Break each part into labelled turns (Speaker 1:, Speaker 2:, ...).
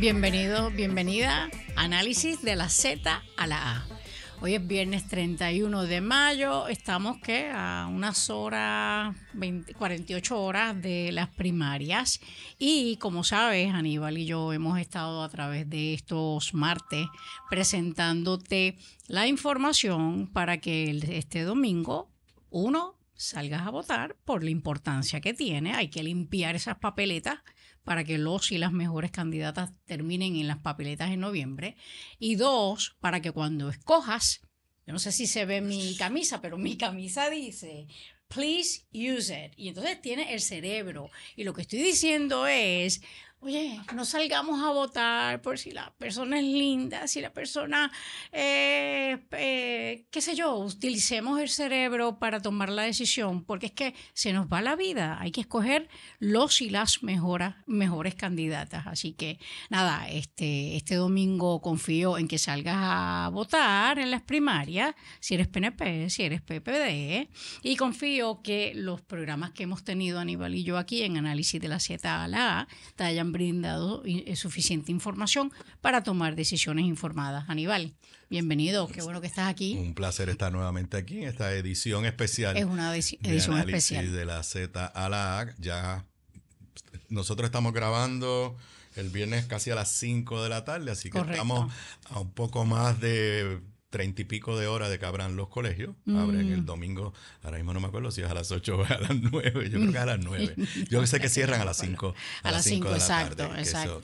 Speaker 1: Bienvenido, bienvenida. Análisis de la Z a la A. Hoy es viernes 31 de mayo. Estamos que a unas horas, 48 horas de las primarias. Y como sabes, Aníbal y yo hemos estado a través de estos martes presentándote la información para que este domingo uno, salgas a votar por la importancia que tiene. Hay que limpiar esas papeletas para que los y las mejores candidatas terminen en las papeletas en noviembre. Y dos, para que cuando escojas, yo no sé si se ve mi camisa, pero mi camisa dice, please use it. Y entonces tiene el cerebro. Y lo que estoy diciendo es, oye, no salgamos a votar por si la persona es linda, si la persona, eh, eh, qué sé yo, utilicemos el cerebro para tomar la decisión, porque es que se nos va la vida, hay que escoger los y las mejora, mejores candidatas. Así que nada, este, este domingo confío en que salgas a votar en las primarias, si eres PNP, si eres PPD, y confío que los programas que hemos tenido Aníbal y yo aquí en Análisis de la Z a la A te hayan brindado eh, suficiente información para tomar decisiones informadas. Aníbal, bienvenido, qué bueno que estás aquí.
Speaker 2: Un placer estar nuevamente aquí en esta edición especial. Es una edición de De la Z a la A. Ya nosotros estamos grabando el viernes casi a las 5 de la tarde, así que estamos a un poco más de treinta y pico de horas de que abran los colegios. Mm. Abren el domingo, ahora mismo no me acuerdo si es a las ocho o a las nueve. Yo creo que a las nueve. Yo sé que cierran a las cinco. A, las cinco, de exacto, exacto.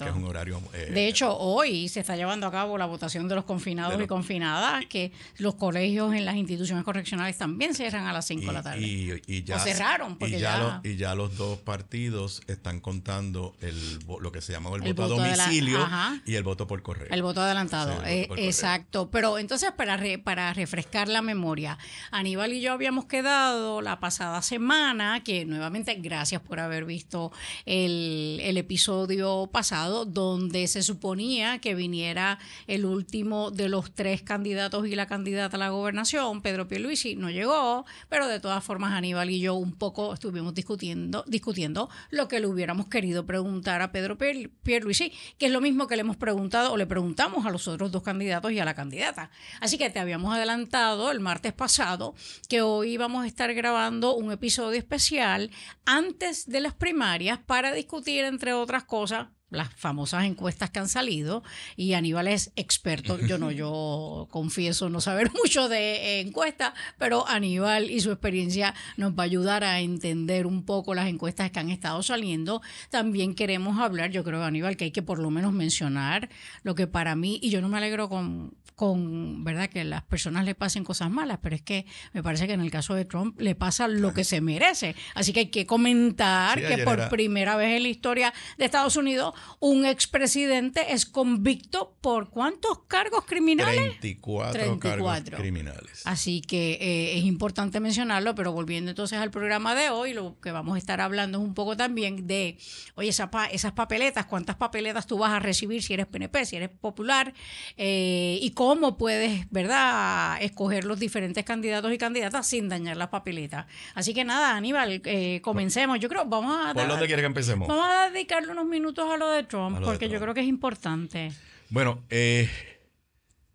Speaker 2: Eh, de
Speaker 1: hecho, hoy se está llevando a cabo la votación de los confinados y confinadas, que los colegios en las instituciones correccionales también cierran a las cinco de la tarde.
Speaker 2: Y, ya, cerraron, ya, Los, dos partidos están contando el lo que se llama el, voto, a domicilio y el voto por correo. El
Speaker 1: voto adelantado, eh, exacto. Pero entonces para, refrescar la memoria. Aníbal y yo habíamos quedado la pasada semana, que nuevamente gracias por haber visto el, episodio pasado, donde se suponía que viniera el último de los tres candidatos y la candidata a la gobernación, Pedro Pierluisi, no llegó, pero de todas formas Aníbal y yo un poco estuvimos discutiendo, discutiendo lo que le hubiéramos querido preguntar a Pedro Pierluisi, que es lo mismo que le hemos preguntado o le preguntamos a los otros dos candidatos y a la candidata. Así que te habíamos adelantado el martes pasado que hoy vamos a estar grabando un episodio especial antes de las primarias para discutir, entre otras cosas, las famosas encuestas que han salido y Aníbal es experto. Yo no, yo confieso no saber mucho de eh, encuestas, pero Aníbal y su experiencia nos va a ayudar a entender un poco las encuestas que han estado saliendo. También queremos hablar, yo creo, Aníbal, que hay que por lo menos mencionar lo que para mí, y yo no me alegro con, con, ¿verdad? Que las personas le pasen cosas malas, pero es que me parece que en el caso de Trump le pasa lo que se merece. Así que hay que comentar que por primera vez en la historia de Estados Unidos un expresidente es convicto por cuántos cargos criminales?
Speaker 2: 34, cargos criminales.
Speaker 1: Así que eh, es importante mencionarlo, pero volviendo entonces al programa de hoy, lo que vamos a estar hablando es un poco también de, oye, esas papeletas, cuántas papeletas tú vas a recibir si eres PNP, si eres popular, eh, y cómo puedes, ¿verdad?, escoger los diferentes candidatos y candidatas sin dañar las papeletas. Así que nada, Aníbal, eh, comencemos. Yo creo, vamos a... ¿Por dónde quieres que empecemos? Vamos a dedicarle unos minutos a de Trump, porque yo creo que es importante.
Speaker 2: Bueno, eh,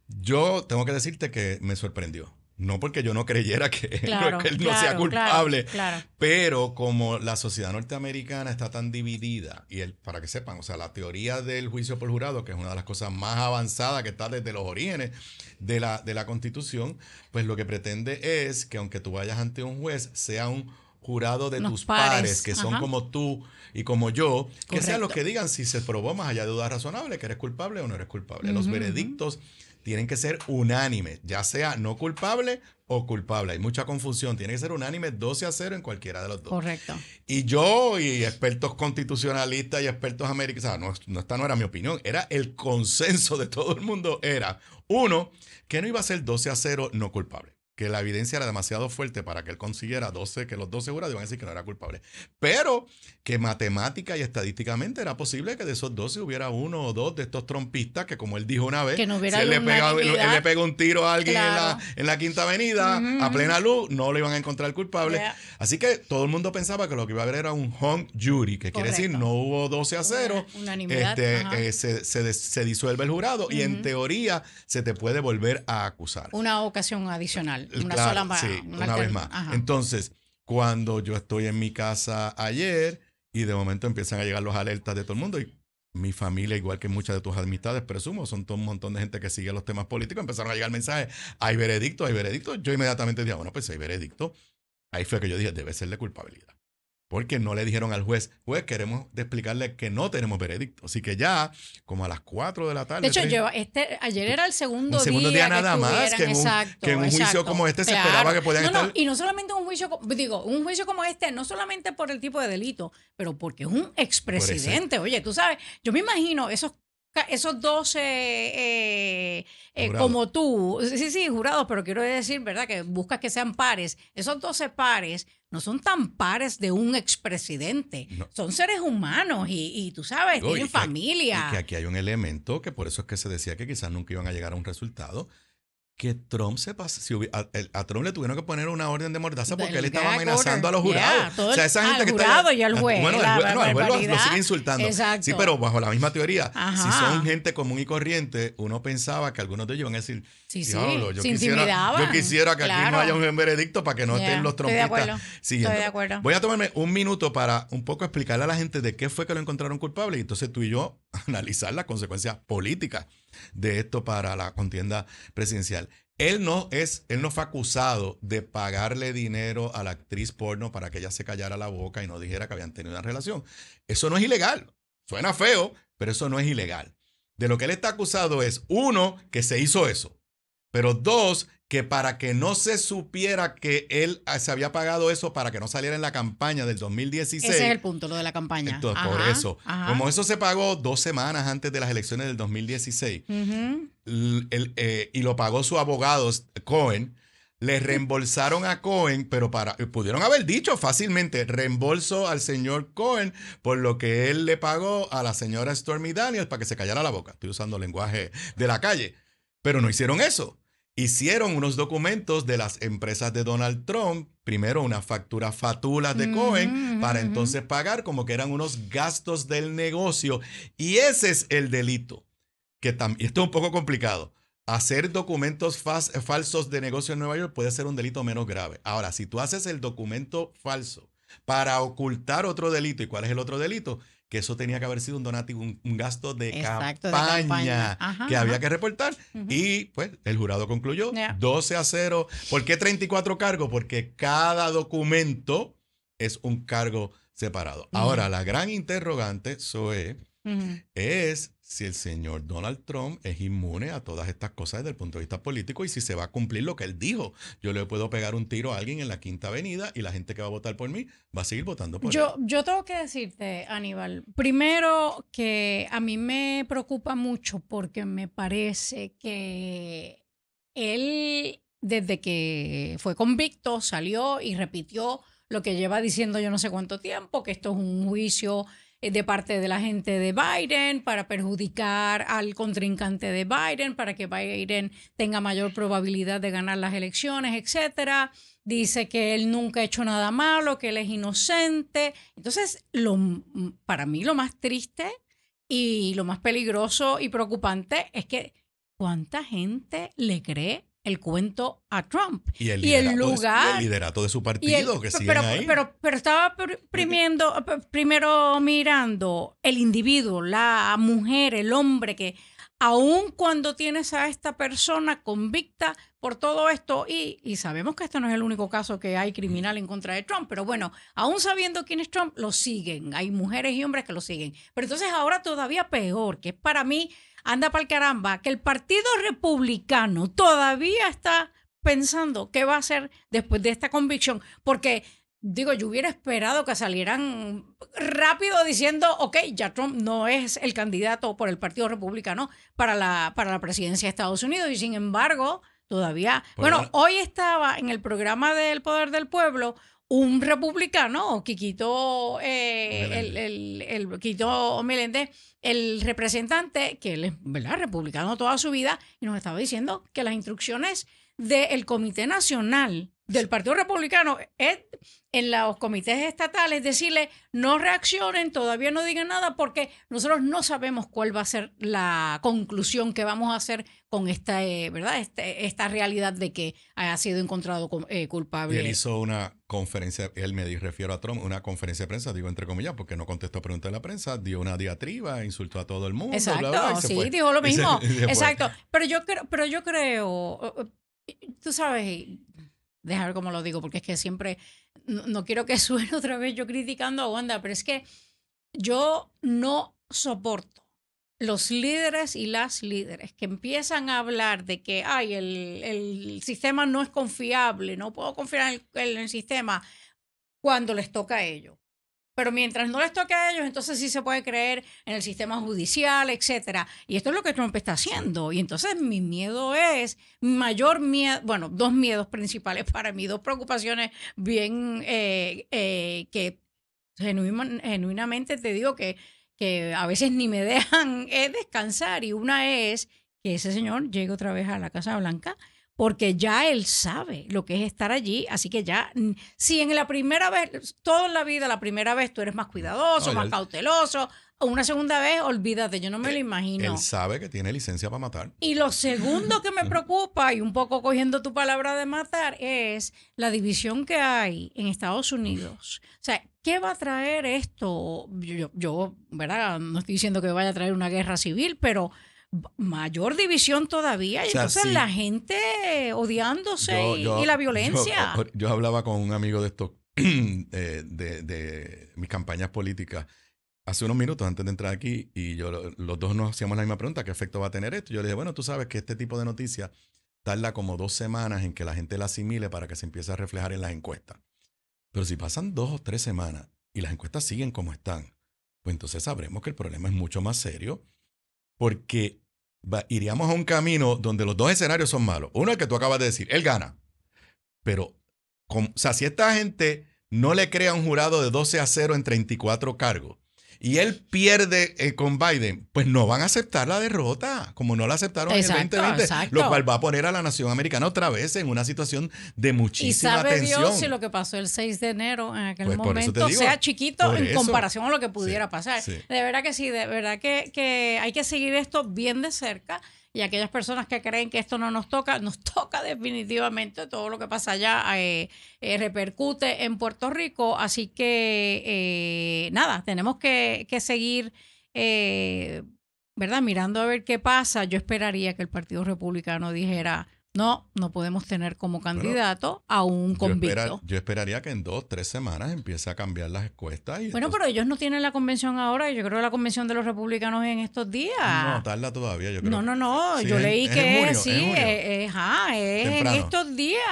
Speaker 2: yo tengo que decirte que me sorprendió. No porque yo no creyera que, él no sea culpable, pero como la sociedad norteamericana está tan dividida, y para que sepan, o sea, la teoría del juicio por jurado, que es una de las cosas más avanzadas que está desde los orígenes de la, de la Constitución, pues lo que pretende es que aunque tú vayas ante un juez, sea un jurado de tus pares, que son como tú y como yo, que sean lo que digan si se probó más allá de dudas razonables que eres culpable o no eres culpable. Los veredictos tienen que ser unánimes, ya sea no culpable o culpable. Hay mucha confusión. Tiene que ser unánime 12 a 0 en cualquiera de los dos. Correcto. Y yo y expertos constitucionalistas y expertos americanos, no, esta no era mi opinión, era el consenso de todo el mundo, era uno, que no iba a ser 12 a 0 no culpable que la evidencia era demasiado fuerte para que él consiguiera 12, que los 12 jurados iban a decir que no era culpable. Pero que matemática y estadísticamente era posible que de esos 12 hubiera uno o dos de estos trompistas que, como él dijo una vez, que él, le pegó un tiro a alguien en, la, Quinta Avenida a plena luz, no lo iban a encontrar culpable. Así que todo el mundo pensaba que lo que iba a haber era un home jury, que quiere decir no hubo 12 a 0. Este, eh, se, disuelve el jurado y en teoría se te puede volver a acusar.
Speaker 1: Una ocasión adicional una sola una, vez más.
Speaker 2: Entonces, cuando yo estoy en mi casa ayer y de momento empiezan a llegar los alertas de todo el mundo y mi familia, igual que muchas de tus amistades, presumo, son todo un montón de gente que sigue los temas políticos, empezaron a llegar mensajes, hay veredicto, hay veredicto. Yo inmediatamente dije, ah, bueno, pues hay veredicto. Ahí fue que yo dije, debe ser de culpabilidad porque no le dijeron al juez, juez, queremos explicarle que no tenemos veredicto. Así que ya, como a las 4 de la tarde. De hecho,
Speaker 1: este, ayer era el segundo, El segundo día. nada más que en, un, juicio como este se esperaba que podían no, estar. No, y no solamente un juicio, digo, un juicio como este, no solamente por el tipo de delito, pero porque es un expresidente. Oye, tú sabes, yo me imagino esos esos 12 eh, eh, como tú, sí, sí, jurados, pero quiero decir, ¿verdad? Que buscas que sean pares, esos 12 pares no son tan pares de un expresidente. Son seres humanos y, y tú sabes, tienen familia. y que
Speaker 2: aquí hay un elemento que por eso es que se decía que quizás nunca iban a llegar a un resultado que Trump se pasó. Si a, Trump le tuvieron que poner una orden de mordaza porque él estaba amenazando a los jurados. o sea, esa al que jurado y al juez. Bueno, el juez, lo, sigue insultando. Sí, pero bajo la misma teoría. Si son gente común y corriente, uno pensaba que algunos de ellos iban a decir, sí, sí, yo, quisiera, yo quisiera que aquí no haya un veredicto para que no estén los trompistas. Estoy de, Estoy de acuerdo. Voy a tomarme un minuto para un poco explicarle a la gente de qué fue que lo encontraron culpable y entonces tú y yo analizar las consecuencias políticas de esto para la contienda presidencial. Él no es, él no fue acusado de pagarle dinero a la actriz porno para que ella se callara la boca y no dijera que habían tenido una relación. Eso no es ilegal. Suena feo, pero eso no es ilegal. De lo que él está acusado es, uno, que se hizo eso. Pero dos, que para que no se supiera que él ah, se había pagado eso para que no saliera en la campaña del 2016. Ese es el
Speaker 1: punto, lo de la campaña. por eso. Como eso
Speaker 2: se pagó dos semanas antes de las elecciones del 2016 eh, y lo pagó su abogado Cohen, le reembolsaron a Cohen, pero para eh, pudieron haber dicho fácilmente reembolso al señor Cohen por lo que él le pagó a la señora Stormy Daniels para que se callara la boca. Estoy usando lenguaje de la calle. Pero no hicieron eso. Hicieron unos documentos de las empresas de Donald Trump, primero una factura fatula de Cohen, mm, mm, para mm, entonces pagar como que eran unos gastos del negocio. Y ese es el delito. Que también esto es un poco complicado. Hacer documentos falsos de negocio en Nueva York puede ser un delito menos grave. Ahora, si tú haces el documento falso para ocultar otro delito, ¿y cuál es el otro delito? que eso tenía que haber sido un donativo, un, gasto de campaña, que había que reportar. Y pues el jurado concluyó 12 a 0. ¿Por qué 34 cargos? Porque cada documento es un cargo separado. Ahora, la gran interrogante, Zoe, es si el señor Donald Trump es inmune a todas estas cosas desde el punto de vista político y si se va a cumplir lo que él dijo. Yo le puedo pegar un tiro a alguien en la Quinta Avenida y la gente que va a votar por mí va a seguir votando por yo,
Speaker 1: él. Yo tengo que decirte, Aníbal, primero que a mí me preocupa mucho porque me parece que él, desde que fue convicto, salió y repitió lo que lleva diciendo yo no sé cuánto tiempo, que esto es un juicio eh, de parte de la gente de Biden para perjudicar al contrincante de Biden, para que Biden tenga mayor probabilidad de ganar las elecciones, etcétera. Dice que él nunca ha hecho nada malo, que él es inocente. Entonces, lo, para mí lo más triste y lo más peligroso y preocupante es que cuánta gente le cree el cuento a Trump.
Speaker 2: Y el, lugar. el liderato de su partido que sigue pero, ahí.
Speaker 1: Pero, pero estaba primiendo, primero mirando el individuo, la mujer, el hombre que aun cuando tienes a esta persona convicta por todo esto, y, y, sabemos que este no es el único caso que hay criminal en contra de Trump, pero bueno, aún sabiendo quién es Trump, lo siguen, hay mujeres y hombres que lo siguen. Pero entonces ahora todavía peor, que es para mí anda para caramba, que el Partido Republicano todavía está pensando qué va a hacer después de esta convicción, porque digo, yo hubiera esperado que salieran rápido diciendo, ok, ya Trump no es el candidato por el Partido Republicano para la, para la presidencia de Estados Unidos, y sin embargo, todavía, bueno hoy estaba en el programa del Poder del Pueblo un republicano, Quiquito, eh, el, el, el representante, que él es ¿verdad? republicano toda su vida, y nos estaba diciendo que las instrucciones del Comité Nacional del Partido Republicano en los comités estatales decirle no reaccionen, todavía no digan nada porque nosotros no sabemos cuál va a ser la conclusión que vamos a hacer con esta, eh, ¿verdad? Este, esta realidad de que ha sido encontrado eh, culpable. él
Speaker 2: hizo una conferencia, él me refiero a Trump, una conferencia de prensa, digo entre comillas, porque no contestó preguntas de la prensa, dio una diatriba, insultó a todo el mundo. Exacto, sí, dijo lo mismo. Exacto,
Speaker 1: pero yo, pero yo creo, tú sabes, ver cómo lo digo, porque es que siempre, no, quiero que suene otra vez yo criticando a Wanda, pero es que yo no soporto los líderes y las líderes que empiezan a hablar de que Ay, el, sistema no es confiable, no puedo confiar en el, en el, sistema, cuando les toca a ellos pero mientras no les toque a ellos, entonces sí se puede creer en el sistema judicial, etcétera. Y esto es lo que Trump está haciendo. Y entonces mi miedo es, mayor miedo, bueno, dos miedos principales para mí, dos preocupaciones bien eh, eh, que genuinamente te digo que, que a veces ni me dejan eh, descansar. Y una es que ese señor llegue otra vez a la Casa Blanca porque ya él sabe lo que es estar allí, así que ya, mm, si en la primera vez, toda la vida, la primera vez tú eres más cuidadoso, más cauteloso. cauteloso, una segunda vez, olvídate, yo no me lo eh, imagino. Él
Speaker 2: sabe que tiene licencia para matar.
Speaker 1: Y lo segundo que me preocupa, y un poco cogiendo tu palabra de matar, es la división que hay en Estados Unidos. O sea, ¿qué va a traer esto? Yo, yo ¿verdad? No estoy diciendo que vaya a traer una guerra civil, pero mayor división todavía. y entonces la gente odiándose y, la violencia.
Speaker 2: Yo, hablaba con un amigo de esto, de, de, mis campañas políticas, hace unos minutos antes de entrar aquí, y yo los dos nos hacíamos la misma pregunta, ¿qué efecto va a tener esto? Yo le dije, bueno, tú sabes que este tipo de noticias tarda como dos semanas en que la gente la asimile para que se empiece a reflejar en las encuestas. Pero si pasan dos o tres semanas y las encuestas siguen como están, pues entonces sabremos que el problema es mucho más serio porque iríamos a un camino donde los dos escenarios son malos. Uno es que tú acabas de decir, él gana. Pero, o sea, si esta gente no le crea un jurado de 12 a 0 en 34 cargos, y él pierde eh, con Biden, pues no van a aceptar la derrota, como no la aceptaron en el 2020, lo cual va a poner a la nación americana otra vez en una situación de muchísima tensión. Y sabe Dios si lo
Speaker 1: que pasó el 6 de enero en aquel pues, momento sea chiquito en comparación a lo que pudiera pasar. De verdad que sí, de verdad que hay que seguir esto bien de cerca y aquellas personas que creen que esto no nos toca, nos toca definitivamente todo lo que pasa allá, eh, eh, repercute en Puerto Rico, así que eh, nada, tenemos que, que seguir, ¿verdad? Mirando a ver qué pasa. Yo esperaría que el Partido Republicano dijera no, no podemos tener como candidato a un convicto.
Speaker 2: Yo, esperaría que en dos, tres semanas empiece a cambiar las encuestas. Y
Speaker 1: bueno, pero ellos no tienen la convención ahora. Yo creo que la convención de los republicanos en estos días. No,
Speaker 2: tarda todavía, yo creo. No, no, no. yo leí que sí, es, eh,
Speaker 1: eh, es en estos días.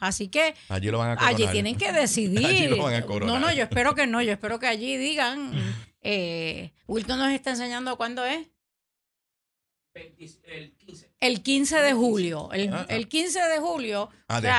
Speaker 1: Así que
Speaker 2: allí, lo van a coronar. allí tienen que decidir. allí lo van a coronar. No, no, yo espero
Speaker 1: que no. Yo espero que allí digan. Eh, Wilton nos está enseñando cuándo es el 15. Ah, ah. de julio. El, ah, 15 de julio. de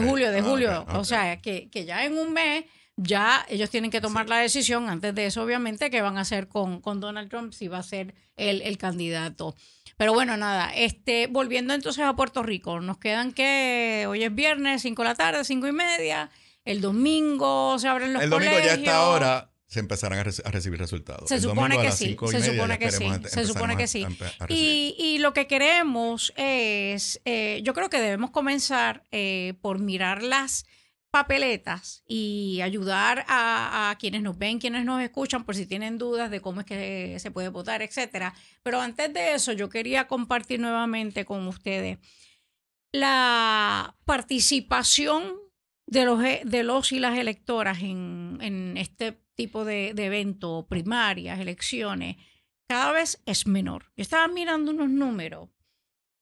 Speaker 1: julio. De julio, O sea, que, que ya en un mes ya ellos tienen que tomar la decisión antes de eso, obviamente, que van a hacer con, con Donald Trump si va a ser el, el, candidato. Pero bueno, nada, este, volviendo entonces a Puerto Rico, nos quedan que hoy es viernes, 5 de la tarde, 5 y media, el domingo se abren los El domingo ya está ahora,
Speaker 2: se empezarán a, recibir resultados. Se supone que sí, se supone que sí, se supone que sí.
Speaker 1: Y, lo que queremos es, eh, yo creo que debemos comenzar eh, por mirar las papeletas y ayudar a, a, quienes nos ven, quienes nos escuchan, por si tienen dudas de cómo es que se puede votar, etcétera. Pero antes de eso, yo quería compartir nuevamente con ustedes la participación de los, e, de los y las electoras en, en este tipo de, evento, primarias, elecciones, cada vez es menor. Yo estaba mirando unos números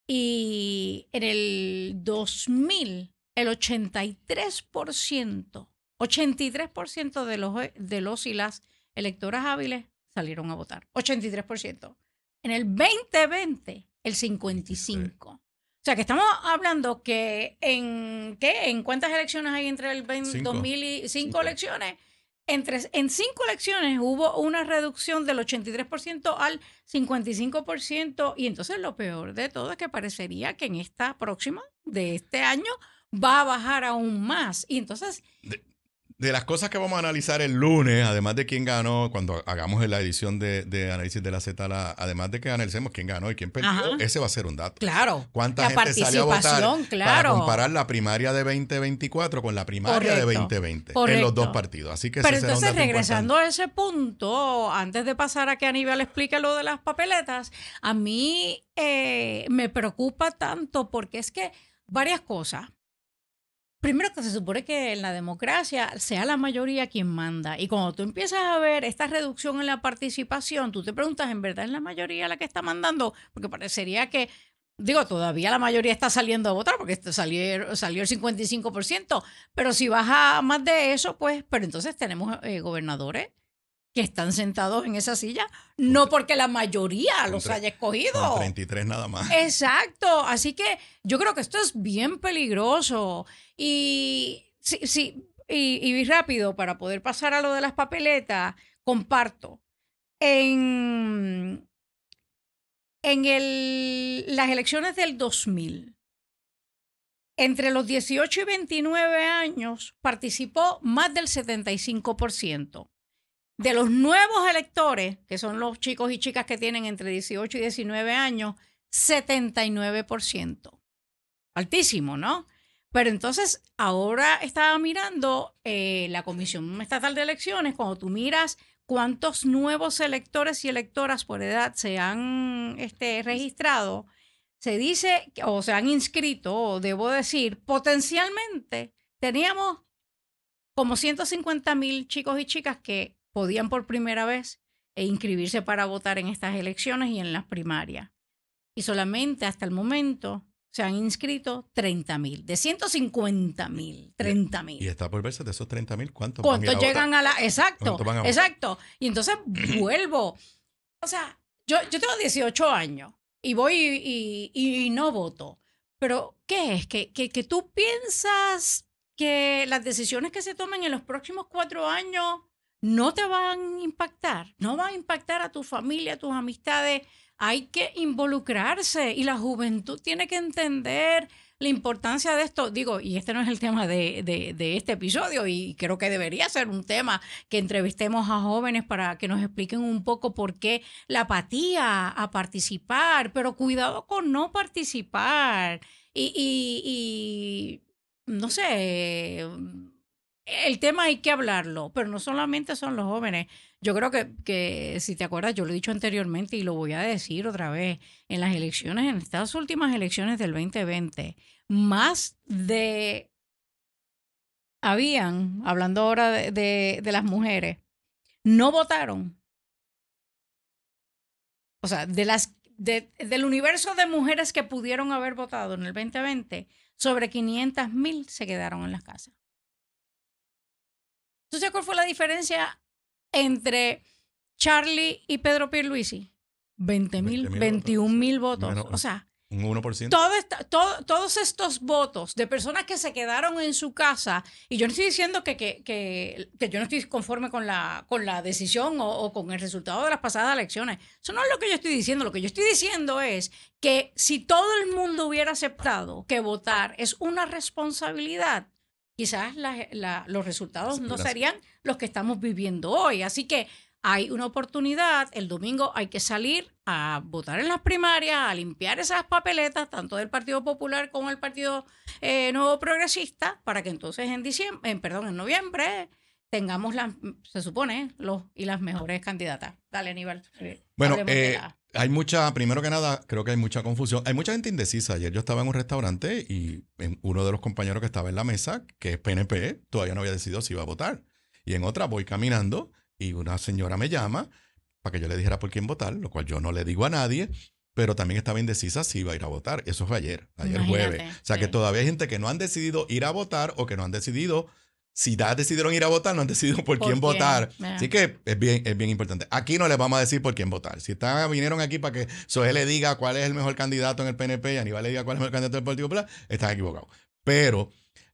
Speaker 1: y en el 2000, el 83%, 83% de los, de los y las electoras hábiles salieron a votar. 83%. En el 2020, el 55%. O sea, que estamos hablando que en qué, en cuántas elecciones hay entre el 2000 y 5 elecciones, entre, en cinco elecciones hubo una reducción del 83% al 55% y entonces lo peor de todo es que parecería que en esta próxima de este año va a bajar aún más. Y entonces,
Speaker 2: de las cosas que vamos a analizar el lunes, además de quién ganó, cuando hagamos la edición de, análisis de la Z, además de que analicemos quién ganó y quién perdió, ese va a ser un dato. Claro. ¿Cuánta la gente participación, salió a claro. para comparar la primaria de 2024 con la primaria de 2020 en los dos partidos? Así que Pero entonces, regresando
Speaker 1: a ese punto, antes de pasar a que Aníbal explique lo de las papeletas, a mí eh, me preocupa tanto porque es que varias cosas primero que se supone que en la democracia sea la mayoría quien manda. Y cuando tú empiezas a ver esta reducción en la participación, tú te preguntas, ¿en verdad es la mayoría la que está mandando? Porque parecería que, digo, todavía la mayoría está saliendo a votar porque este salió, salió el 55%, pero si baja más de eso, pues, pero entonces tenemos eh, gobernadores que están sentados en esa silla, no porque la mayoría los haya escogido.
Speaker 2: 33 nada más.
Speaker 1: Exacto, así que yo creo que esto es bien peligroso. Y sí, y, rápido, para poder pasar a lo de las papeletas, comparto. En, en el, las elecciones del 2000, entre los 18 y 29 años participó más del 75% de los nuevos electores, que son los chicos y chicas que tienen entre 18 y 19 años, 79%. Altísimo, ¿no? Pero entonces, ahora estaba mirando eh, la Comisión Estatal de Elecciones, cuando tú miras cuántos nuevos electores y electoras por edad se han este, registrado, se dice, o se han inscrito, o debo decir, potencialmente teníamos como 150 mil chicos y chicas que podían por primera vez e inscribirse para votar en estas elecciones y en las primarias. Y solamente hasta el momento se han inscrito 30 mil, de 150 mil, 30 mil.
Speaker 2: Y está por verse de esos 30 mil, ¿cuántos, ¿Cuántos van a llegan a,
Speaker 1: la... Exacto, exacto. Y entonces vuelvo. O sea, yo, yo tengo 18 años y voy y, no voto. Pero, ¿qué es? ¿Que, que, que tú piensas que las decisiones que se tomen en los próximos cuatro años no te van a impactar, no va a impactar a tu familia, a tus amistades. Hay que involucrarse y la juventud tiene que entender la importancia de esto. Digo, y este no es el tema de, este episodio y creo que debería ser un tema que entrevistemos a jóvenes para que nos expliquen un poco por qué la apatía a participar, pero cuidado con no participar y no sé el tema hay que hablarlo, pero no solamente son los jóvenes. Yo creo que, que, si te acuerdas, yo lo he dicho anteriormente y lo voy a decir otra vez, en las elecciones, en estas últimas elecciones del 2020, más de... Habían, hablando ahora de, de, las mujeres, no votaron. O sea, de las, del universo de mujeres que pudieron haber votado en el 2020, sobre 500.000 mil se quedaron en las casas. ¿Tú sabes cuál fue la diferencia entre Charlie y Pedro Pierluisi? 20 mil, 21 mil votos. o sea,
Speaker 2: 1%. Todo
Speaker 1: todos estos votos de personas que se quedaron en su casa, y yo no estoy diciendo que, que, que, yo no estoy conforme con la, con la decisión o, con el resultado de las pasadas elecciones. Eso no es lo que yo estoy diciendo. Lo que yo estoy diciendo es que si todo el mundo hubiera aceptado que votar es una responsabilidad, quizás los resultados no serían los que estamos viviendo hoy. Así que hay una oportunidad, el domingo hay que salir a votar en las primarias, a limpiar esas papeletas, tanto del Partido Popular como el Partido eh, Nuevo Progresista, para que entonces en diciembre, en, perdón, en noviembre tengamos las, se supone, los y las mejores candidatas. Dale, Aníbal. Bueno,
Speaker 2: hay mucha, primero que nada, creo que hay mucha confusión. Hay mucha gente indecisa. Ayer yo estaba en un restaurante y uno de los compañeros que estaba en la mesa, que es PNP, todavía no había decidido si iba a votar. Y en otra voy caminando y una señora me llama para que yo le dijera por quién votar, lo cual yo no le digo a nadie, pero también estaba indecisa si iba a ir a votar. Eso fue ayer, ayer jueves. O sea que todavía hay gente que no han decidido ir a votar o que no han decidido si ya decidieron ir a votar, no han decidido por, quién, votar. Así que es bien, es bien importante. Aquí no les vamos a decir por quién votar. Si están, vinieron aquí para que Soje le diga cuál es el mejor candidato en el PNP y Aníbal le diga cuál es el mejor candidato del Partido Popular, están equivocados. Pero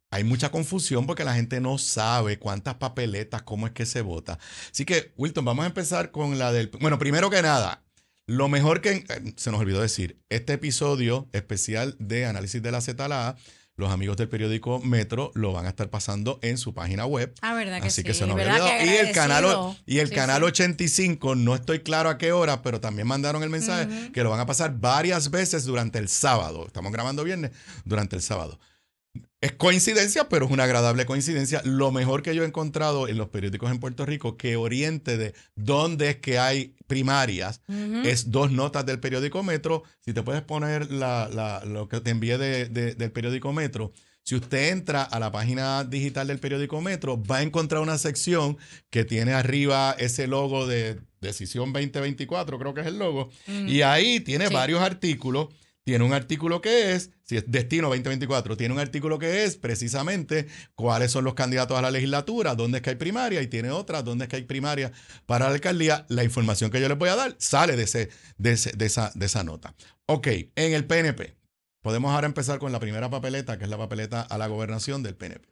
Speaker 2: hay mucha confusión porque la gente no sabe cuántas papeletas, cómo es que se vota. Así que, Wilton, vamos a empezar con la del... Bueno, primero que nada, lo mejor que... Eh, se nos olvidó decir, este episodio especial de Análisis de la ZLA los amigos del periódico Metro lo van a estar pasando en su página web. Ah, verdad que Así que se nos olvidó Y el canal, y el canal 85, no estoy claro a qué hora, pero también mandaron el mensaje que lo van a pasar varias veces durante el sábado. Estamos grabando viernes, durante el sábado. Es coincidencia, pero es una agradable coincidencia. Lo mejor que yo he encontrado en los periódicos en Puerto Rico que oriente de dónde es que hay primarias es dos notas del periódico Metro. Si te puedes poner la, lo que te envié del periódico Metro. Si usted entra a la página digital del periódico Metro, va a encontrar una sección que tiene arriba ese logo de Decisión 2024, creo que es el logo. Mm. Y ahí tiene varios artículos tiene un artículo que es, si es Destino 2024, tiene un artículo que es precisamente cuáles son los candidatos a la legislatura, dónde es que hay primaria y tiene otra, dónde es que hay primaria para la alcaldía. La información que yo les voy a dar sale de, ese, de, esa, de esa nota. Ok, en el PNP, podemos ahora empezar con la primera papeleta, que es la papeleta a la gobernación del PNP.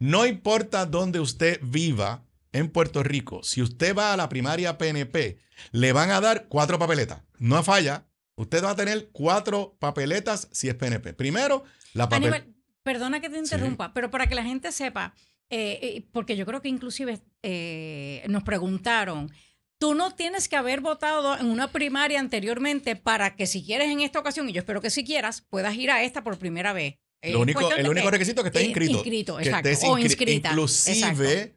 Speaker 2: No importa dónde usted viva en Puerto Rico, si usted va a la primaria PNP, le van a dar cuatro papeletas. No falla, Usted va a tener cuatro papeletas si es PNP. Primero, la papeleta.
Speaker 1: Perdona que te interrumpa, pero para que la gente sepa, eh, eh, porque yo creo que inclusive eh, nos preguntaron, tú no tienes que haber votado en una primaria anteriormente para que si quieres en esta ocasión, y yo espero que si quieras, puedas ir a esta por primera vez. único, el único requisito es que estés inscrito. exacto. inscrita. Inclusive,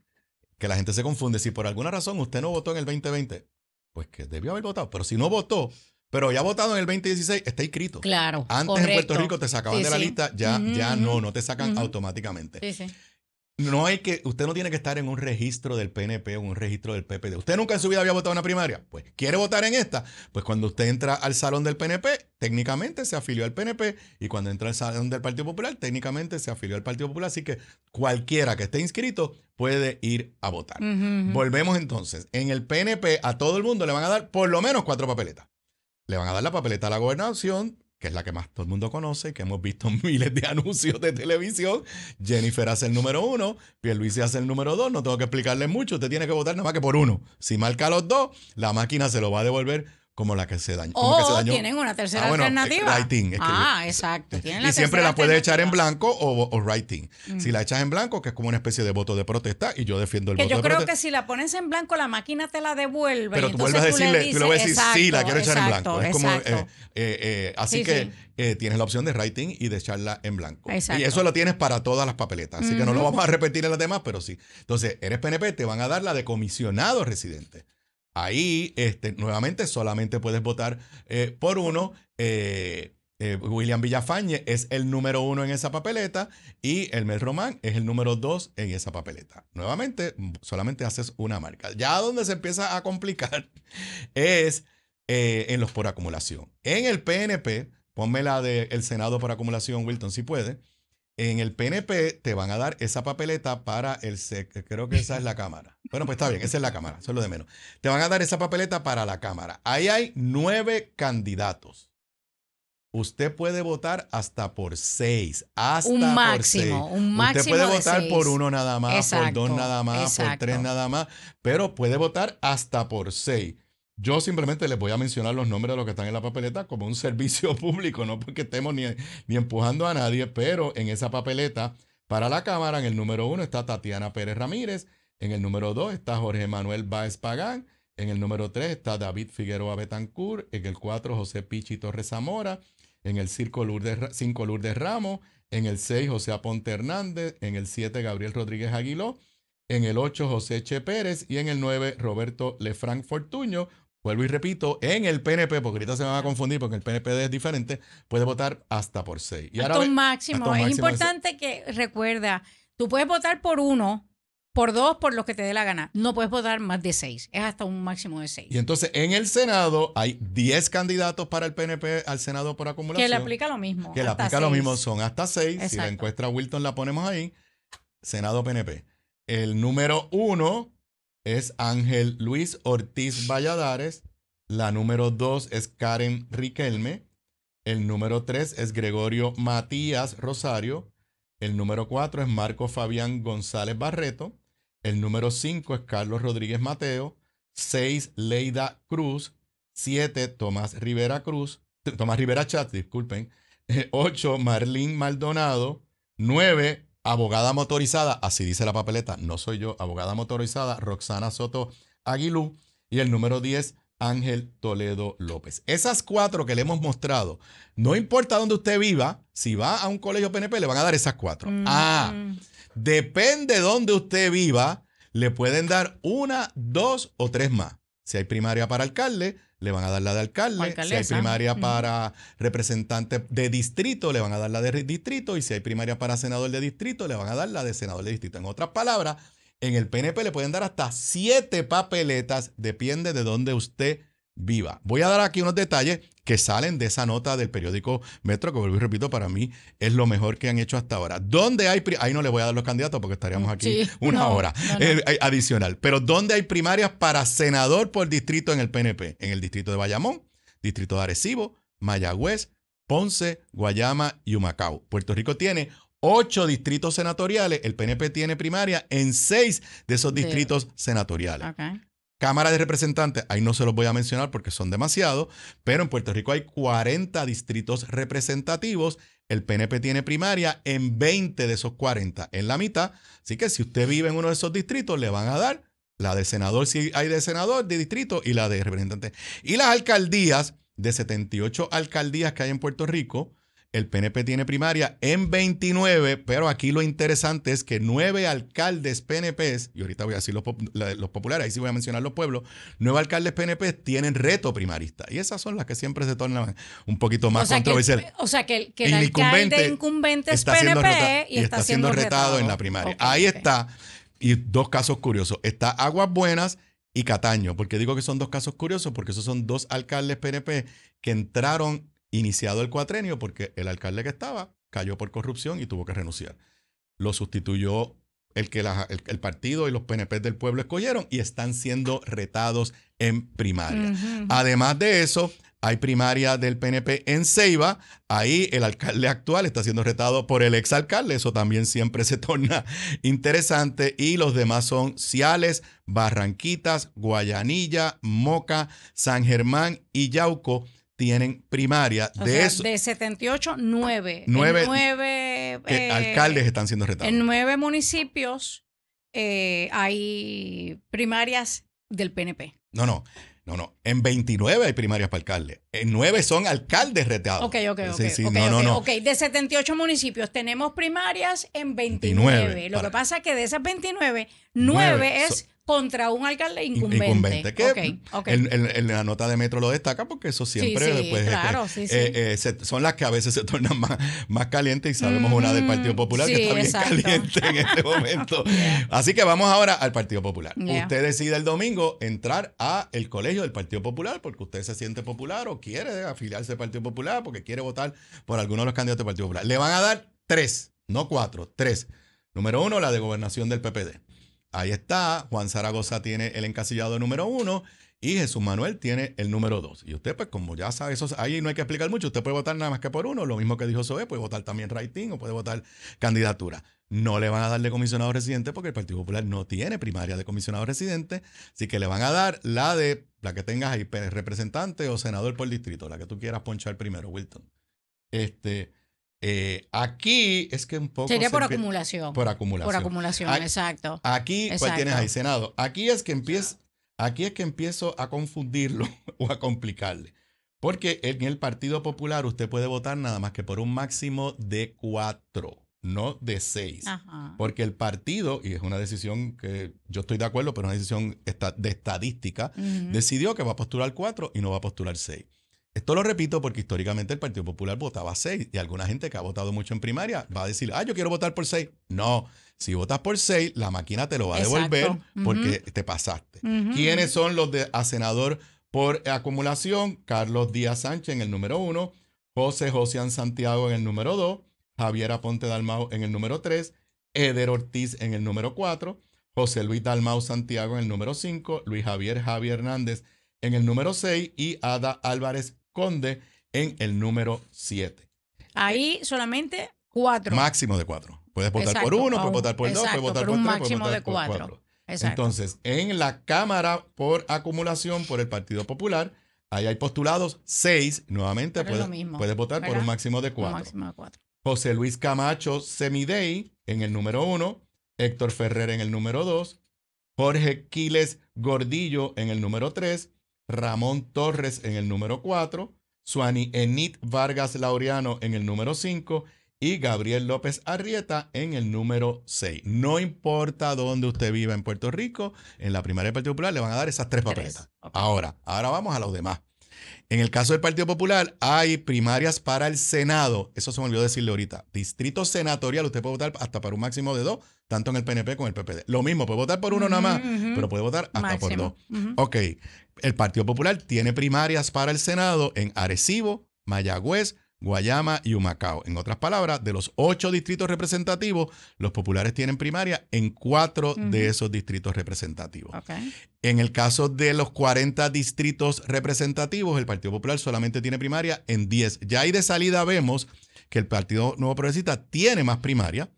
Speaker 2: que la gente se confunde, si por alguna razón usted no votó en el 2020, pues que debió haber votado, pero si no votó, pero ya votado en el 2016 está inscrito. Claro. Antes en Puerto Rico te sacaban de la lista, ya, ya no, no te sacan automáticamente. Sí, sí. No hay que, usted no tiene que estar en un registro del PNP o un registro del PPD. Usted nunca en su vida había votado en una primaria. Pues quiere votar en esta. Pues cuando usted entra al salón del PNP, técnicamente se afilió al PNP. Y cuando entra al salón del Partido Popular, técnicamente se afilió al Partido Popular. Así que cualquiera que esté inscrito puede ir a votar.
Speaker 1: Volvemos
Speaker 2: entonces. En el PNP a todo el mundo le van a dar por lo menos cuatro papeletas le van a dar la papeleta a la gobernación, que es la que más todo el mundo conoce, que hemos visto miles de anuncios de televisión. Jennifer hace el número uno, Pierluisi hace el número dos, no tengo que explicarle mucho, usted tiene que votar nada más que por uno. Si marca los dos, la máquina se lo va a devolver como la que se dañó. tienen
Speaker 1: una tercera ah, alternativa. Eh, ah, exacto. y siempre la puedes echar
Speaker 2: en blanco o, writing. Mm. Si la echas en blanco, que es como una especie de voto de protesta, y yo defiendo el voto de protesta. Yo creo que
Speaker 1: si la pones en blanco, la máquina te la devuelve. Pero tú vuelves a decirle, tú le vas a decir, sí, la quiero echar en blanco. Es como, eh,
Speaker 2: eh, así que tienes la opción de writing y de echarla en blanco. Y eso lo tienes para todas las papeletas. Así que no lo vamos a repetir en las demás, pero sí. Entonces, eres PNP, te van a dar la de comisionado residente. Ahí, este, nuevamente, solamente puedes votar eh, por uno. Eh, eh, William Villafañe es el número uno en esa papeleta y Elmer Román es el número dos en esa papeleta. Nuevamente, solamente haces una marca. Ya donde se empieza a complicar es en los por acumulación. En el PNP, ponme la del Senado por acumulación, Wilton, si puede. En el PNP te van a dar esa papeleta para el Creo que esa es la Cámara. Bueno, pues está bien, esa es la Cámara, eso es lo de menos. Te van a dar esa papeleta para la Cámara. Ahí hay nueve candidatos. Usted puede votar hasta por seis. Hasta un máximo, un máximo. Usted puede votar por uno nada más, por dos nada más, por tres nada más, pero puede votar hasta por seis. Yo simplemente les voy a mencionar los nombres de los que están en la papeleta como un servicio público, no porque estemos ni, empujando a nadie, pero en esa papeleta para la Cámara, en el número uno está Tatiana Pérez Ramírez, en el número dos está Jorge Manuel Báez Pagán, en el número tres está David Figueroa Betancourt, en el cuatro José Pichi Torres Zamora, en el cinco Lourdes, Lourdes Ramos, en el seis José Aponte Hernández, en el siete Gabriel Rodríguez Aguiló, en el ocho José Che Pérez y en el nueve Roberto Lefranc Fortuño vuelvo y repito, en el PNP, porque ahorita se van a confundir porque el PNP es diferente, puede votar hasta por seis. Y hasta un máximo. es importante
Speaker 1: que recuerda, tú puedes votar por uno, por dos, por los que te dé la gana. No puedes votar más de seis. Es hasta un máximo de seis. Y
Speaker 2: entonces en el Senado hay 10 candidatos para el PNP al Senado por acumulación. Que le aplica
Speaker 1: lo mismo. Que le aplica lo mismo. Son
Speaker 2: hasta seis. Si la encuesta Wilton la ponemos ahí, Senado PNP. El número uno es Ángel Luis Ortiz Valladares. La número 2 es Karen Riquelme. El número 3 es Gregorio Matías Rosario. El número 4 es Marco Fabián González Barreto. El número 5 es Carlos Rodríguez Mateo. 6 Leida Cruz. 7 Tomás Rivera Cruz. Tomás Rivera Chat, disculpen. 8 Marlín Maldonado. 9 abogada motorizada, así dice la papeleta, no soy yo, abogada motorizada, Roxana Soto Aguilú y el número 10, Ángel Toledo López. Esas cuatro que le hemos mostrado, no importa dónde usted viva, si va a un colegio PNP, le van a dar esas cuatro. Mm. Ah, depende de dónde usted viva, le pueden dar una, dos o tres más. Si hay primaria para alcalde, le van a dar la de alcalde. Si hay primaria para representante de distrito, le van a dar la de distrito. Y si hay primaria para senador de distrito, le van a dar la de senador de distrito. En otras palabras, en el PNP le pueden dar hasta siete papeletas, depende de dónde usted viva. Voy a dar aquí unos detalles que salen de esa nota del periódico Metro, que vuelvo y repito, para mí es lo mejor que han hecho hasta ahora. ¿Dónde hay Ahí no le voy a dar los candidatos porque estaríamos aquí una hora eh, eh, adicional. Pero ¿dónde hay primarias para senador por distrito en el PNP? En el distrito de Bayamón, distrito de Arecibo, Mayagüez, Ponce, Guayama y Humacao. Puerto Rico tiene ocho distritos senatoriales. El PNP tiene primaria en seis de esos distritos senatoriales. Cámara de Representantes, ahí no se los voy a mencionar porque son demasiados, pero en Puerto Rico hay 40 distritos representativos. El PNP tiene primaria en 20 de esos 40, en la mitad. Así que si usted vive en uno de esos distritos, le van a dar la de senador, si hay de senador, de distrito y la de representante. Y las alcaldías, de 78 alcaldías que hay en Puerto Rico, el PNP tiene primaria en 29, pero aquí lo interesante es que nueve alcaldes PNP, y ahorita voy a decir los, populares, ahí sí voy a mencionar los pueblos, nueve alcaldes PNP tienen reto primarista. Y esas son las que siempre se tornan un poquito más controversiales.
Speaker 1: o sea, que, el, incumbente alcalde incumbente es PNP y, está, siendo retado, en la primaria. ahí está.
Speaker 2: Y dos casos curiosos. Está Aguas Buenas y Cataño. porque digo que son dos casos curiosos? Porque esos son dos alcaldes PNP que entraron iniciado el cuatrenio porque el alcalde que estaba cayó por corrupción y tuvo que renunciar. Lo sustituyó el que el, partido y los PNP del pueblo escogieron y están siendo retados en primaria. Además de eso, hay primaria del PNP en Ceiba. Ahí el alcalde actual está siendo retado por el exalcalde. Eso también siempre se torna interesante. Y los demás son Ciales, Barranquitas, Guayanilla, Moca, San Germán y Yauco tienen primaria. de, de
Speaker 1: 78, 9. 9, alcaldes
Speaker 2: están siendo retados.
Speaker 1: En 9 municipios eh, hay primarias del PNP.
Speaker 2: No, no. No, no. En 29 hay primarias para alcaldes. En 9 son alcaldes retados. Ok,
Speaker 1: ok, no, no, de 78 municipios tenemos primarias en 29. Lo que pasa que de esas 29, 9, es contra un alcalde incumbente. Incumbente, En,
Speaker 2: la nota de Metro lo destaca porque eso siempre después son las que a veces se tornan más, más calientes y sabemos una del Partido Popular que está bien caliente en este momento. Así que vamos ahora al Partido Popular. Usted decide el domingo entrar a el colegio del Partido Popular porque usted se siente popular o quiere afiliarse al Partido Popular porque quiere votar por alguno de los candidatos del Partido Popular. Le van a dar tres, no cuatro, tres. Número uno, la de gobernación del PPD. Ahí está, Juan Zaragoza tiene el encasillado número uno y Jesús Manuel tiene el número dos. Y usted, pues como ya sabe, eso, ahí no hay que explicar mucho, usted puede votar nada más que por uno, lo mismo que dijo Zoé, puede votar también Raitín o puede votar candidatura. No le van a darle comisionado residente porque el Partido Popular no tiene primaria de comisionado residente, así que le van a dar la de la que tengas ahí, pues, representante o senador por distrito, la que tú quieras ponchar primero, Wilton. Este, eh, aquí es que un poco... Sería por acumulación. Por acumulación. Por acumulación, exacto. Aquí, tienes ahí? Senado. Aquí es, que empiezo, aquí es que empiezo a confundirlo o a complicarle. Porque en el Partido Popular usted puede votar nada más que por un máximo de cuatro, no de seis. Porque el partido, y es una decisión que yo estoy de acuerdo, pero es una decisión de estadística, decidió que va a postular cuatro y no va a postular seis. Esto lo repito porque históricamente el Partido Popular votaba 6 y alguna gente que ha votado mucho en primaria va a decir, ah, yo quiero votar por seis No, si votas por 6, la máquina te lo va a devolver porque te pasaste. ¿Quiénes son los de a senador por acumulación? Carlos Díaz Sánchez en el número 1, José José Santiago en el número 2, Javier Aponte Dalmau en el número 3, Eder Ortiz en el número 4, José Luis Dalmau Santiago en el número 5, Luis Javier Javier Hernández en el número 6 y Ada Álvarez Conde en el número 7.
Speaker 1: Ahí eh, solamente cuatro. Máximo
Speaker 2: de cuatro. Puedes votar por uno, puedes votar por 2, dos, puedes votar por, un tres, máximo puedes votar de cuatro. por cuatro. Entonces, en la Cámara por acumulación por el Partido Popular, ahí hay postulados seis. Nuevamente, puedes, puedes, votar por un máximo de 4. Un máximo de cuatro. José Luis Camacho Semidey en el número uno, Héctor Ferrer en el número dos, Jorge Quiles Gordillo en el número tres, Ramón Torres en el número 4, Suani Enit Vargas Laureano en el número 5 y Gabriel López Arrieta en el número 6. No importa dónde usted viva en Puerto Rico, en la primaria particular le van a dar esas tres papeletas. Ahora, ahora vamos a los demás. En el caso del Partido Popular, hay primarias para el Senado. Eso se me olvidó decirle ahorita. Distrito senatorial, usted puede votar hasta para un máximo de dos, tanto en el PNP como en el PPD. Lo mismo, puede votar por uno nada más, pero puede votar hasta por dos. Ok, el Partido Popular tiene primarias para el Senado en Arecibo, Mayagüez, Guayama y Humacao. En otras palabras, de los ocho distritos representativos, los populares tienen primaria en cuatro de esos distritos representativos. En el caso de los 40 distritos representativos, el Partido Popular solamente tiene primaria en 10. Ya ahí de salida vemos que el Partido Nuevo Progresista tiene más primaria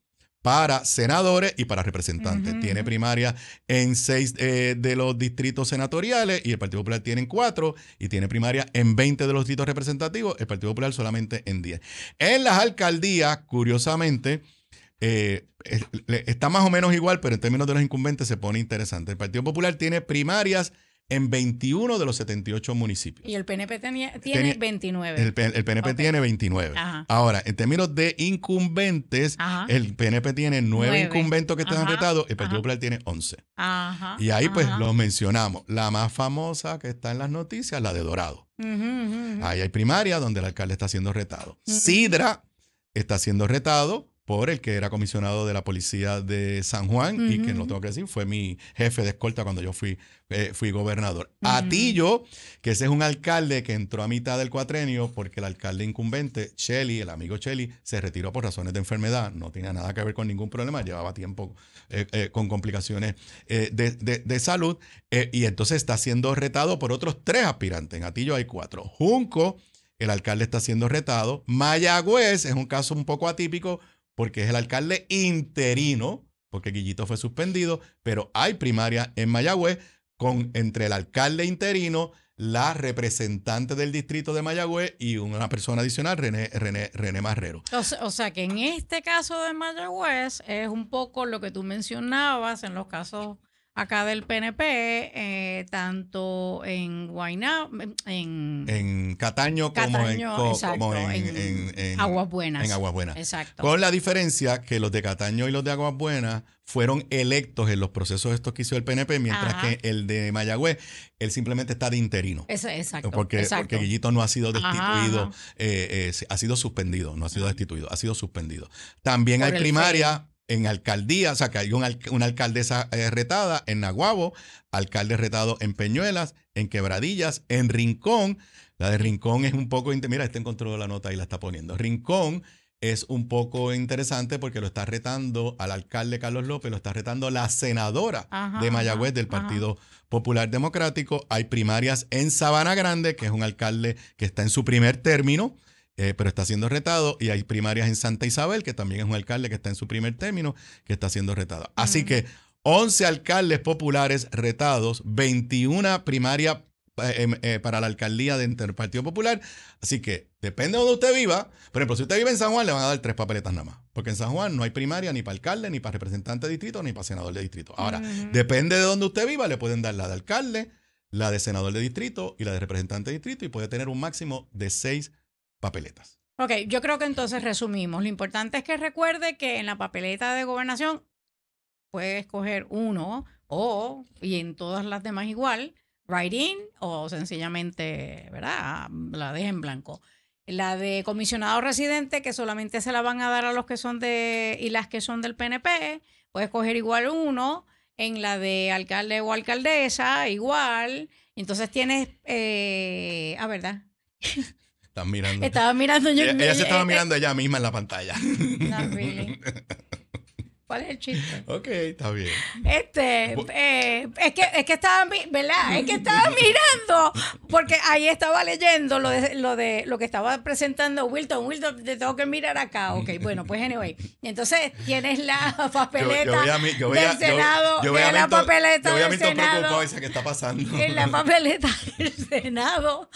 Speaker 2: para senadores y para representantes. Tiene primaria en seis eh, de los distritos senatoriales y el Partido Popular tiene en cuatro y tiene primaria en 20 de los distritos representativos, el Partido Popular solamente en 10. En las alcaldías, curiosamente, eh, está más o menos igual, pero en términos de los incumbentes se pone interesante. El Partido Popular tiene primarias en 21 de los 78 municipios.
Speaker 1: Y el PNP tiene 29. El,
Speaker 2: PNP tiene 29. Ahora, en términos de incumbentes, el PNP tiene 9, incumbentes que están retados, el Partido Popular tiene 11. Y ahí pues lo mencionamos. La más famosa que está en las noticias, la de Dorado. Ahí hay primaria donde el alcalde está siendo retado. Sidra está siendo retado por el que era comisionado de la policía de San Juan y que no tengo que decir, fue mi jefe de escolta cuando yo fui, eh, fui gobernador. Atillo, que ese es un alcalde que entró a mitad del cuatrenio porque el alcalde incumbente, Shelley, el amigo Shelley, se retiró por razones de enfermedad, no tenía nada que ver con ningún problema, llevaba tiempo eh, eh, con complicaciones de, de, salud y entonces está siendo retado por otros tres aspirantes. En Atillo hay cuatro. Junco, el alcalde está siendo retado. Mayagüez es un caso un poco atípico porque es el alcalde interino, porque Guillito fue suspendido, pero hay primaria en Mayagüez con, entre el alcalde interino, la representante del distrito de Mayagüez y una persona adicional, René, René, René Marrero.
Speaker 1: O sea, o sea, que en este caso de Mayagüez es un poco lo que tú mencionabas en los casos acá del PNP, eh, tanto en Guayna, en,
Speaker 2: Cataño, como, en, Aguas Buenas. Con la diferencia que los de Cataño y los de Aguas Buenas fueron electos en los procesos estos que hizo el PNP, mientras que el de Mayagüez, él simplemente está de interino.
Speaker 1: exacto, porque,
Speaker 2: Guillito no ha sido destituido, eh, eh, ha sido suspendido, no ha sido destituido, ha sido suspendido. También hay primaria en alcaldía, o sea, que hay una, alcaldesa eh, retada en Naguabo, alcalde retado en Peñuelas, en Quebradillas, en Rincón. La de Rincón es un poco. Mira, este encontró la nota y la está poniendo. Rincón es un poco interesante porque lo está retando al alcalde Carlos López, lo está retando la senadora de Mayagüez del Partido Popular Democrático. Hay primarias en Sabana Grande, que es un alcalde que está en su primer término. Eh, pero está siendo retado y hay primarias en Santa Isabel, que también es un alcalde que está en su primer término, que está siendo retado. Así que 11 alcaldes populares retados, 21 primarias eh, em, eh, para la alcaldía del Partido Popular. Así que depende de donde usted viva. Por ejemplo, si usted vive en San Juan, le van a dar tres papeletas nada más. Porque en San Juan no hay primaria ni para alcalde, ni para representante de distrito, ni para senador de distrito. Ahora, depende de donde usted viva, le pueden dar la de alcalde, la de senador de distrito y la de representante de distrito. Y puede tener un máximo de seis papeletas.
Speaker 1: Ok, yo creo que entonces resumimos. Lo importante es que recuerde que en la papeleta de gobernación puede escoger uno o, y en todas las demás igual, write-in o sencillamente, ¿verdad? La deje en blanco. La de comisionado residente, que solamente se la van a dar a los que son de y las que son del PNP, puede escoger igual uno. En la de alcalde o alcaldesa, igual. Entonces tienes, eh, ah, ¿verdad?
Speaker 2: Estaba mirando yo. Ella, ella se estaba mirando ella misma en la pantalla. no, really. ¿Cuál es el chiste? Ok, está bien.
Speaker 1: Este, eh, es, que, es que estaba, ¿verdad? Es que estaba mirando, porque ahí estaba leyendo lo de, lo de lo que estaba presentando Wilton. Wilton, te tengo que mirar acá. Ok, bueno, pues anyway. Entonces tienes la papeleta del Senado. la papeleta del Senado.
Speaker 2: está pasando. En la
Speaker 1: papeleta del Senado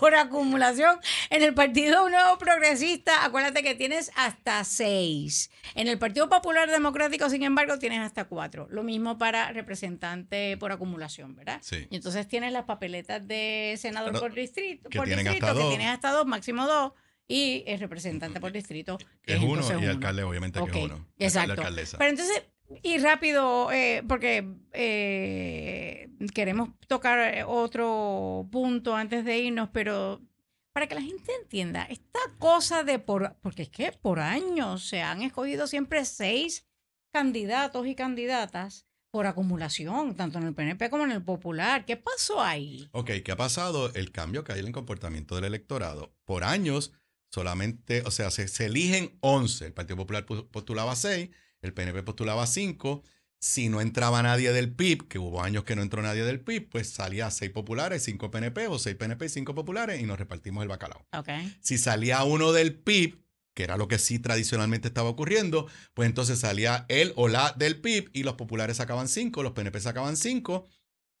Speaker 1: por acumulación. En el Partido Nuevo Progresista, acuérdate que tienes hasta seis. En el Partido Popular Democrático sin embargo, tienes hasta cuatro. Lo mismo para representante por acumulación, ¿verdad? Sí. Y entonces tienes las papeletas de senador por distrito, que, tienes hasta dos, máximo dos y el representante por distrito.
Speaker 2: Que es, uno y alcalde, obviamente, que es uno. Exacto. Pero entonces,
Speaker 1: y rápido, eh, porque eh, queremos tocar eh, otro punto antes de irnos, pero para que la gente entienda, esta cosa de por. Porque es que por años se han escogido siempre seis candidatos y candidatas por acumulación, tanto en el PNP como en el Popular. ¿Qué pasó ahí?
Speaker 2: Ok, ¿qué ha pasado? El cambio que hay en el comportamiento del electorado. Por años solamente, o sea, se, eligen 11. El Partido Popular postulaba 6, el PNP postulaba 5. Si no entraba nadie del PIB, que hubo años que no entró nadie del PIB, pues salía 6 populares, 5 PNP o 6 PNP, 5 populares y nos repartimos el bacalao. Okay. Si salía uno del PIB, que era lo que sí tradicionalmente estaba ocurriendo, pues entonces salía el o la del PIB y los populares sacaban 5, los PNP sacaban 5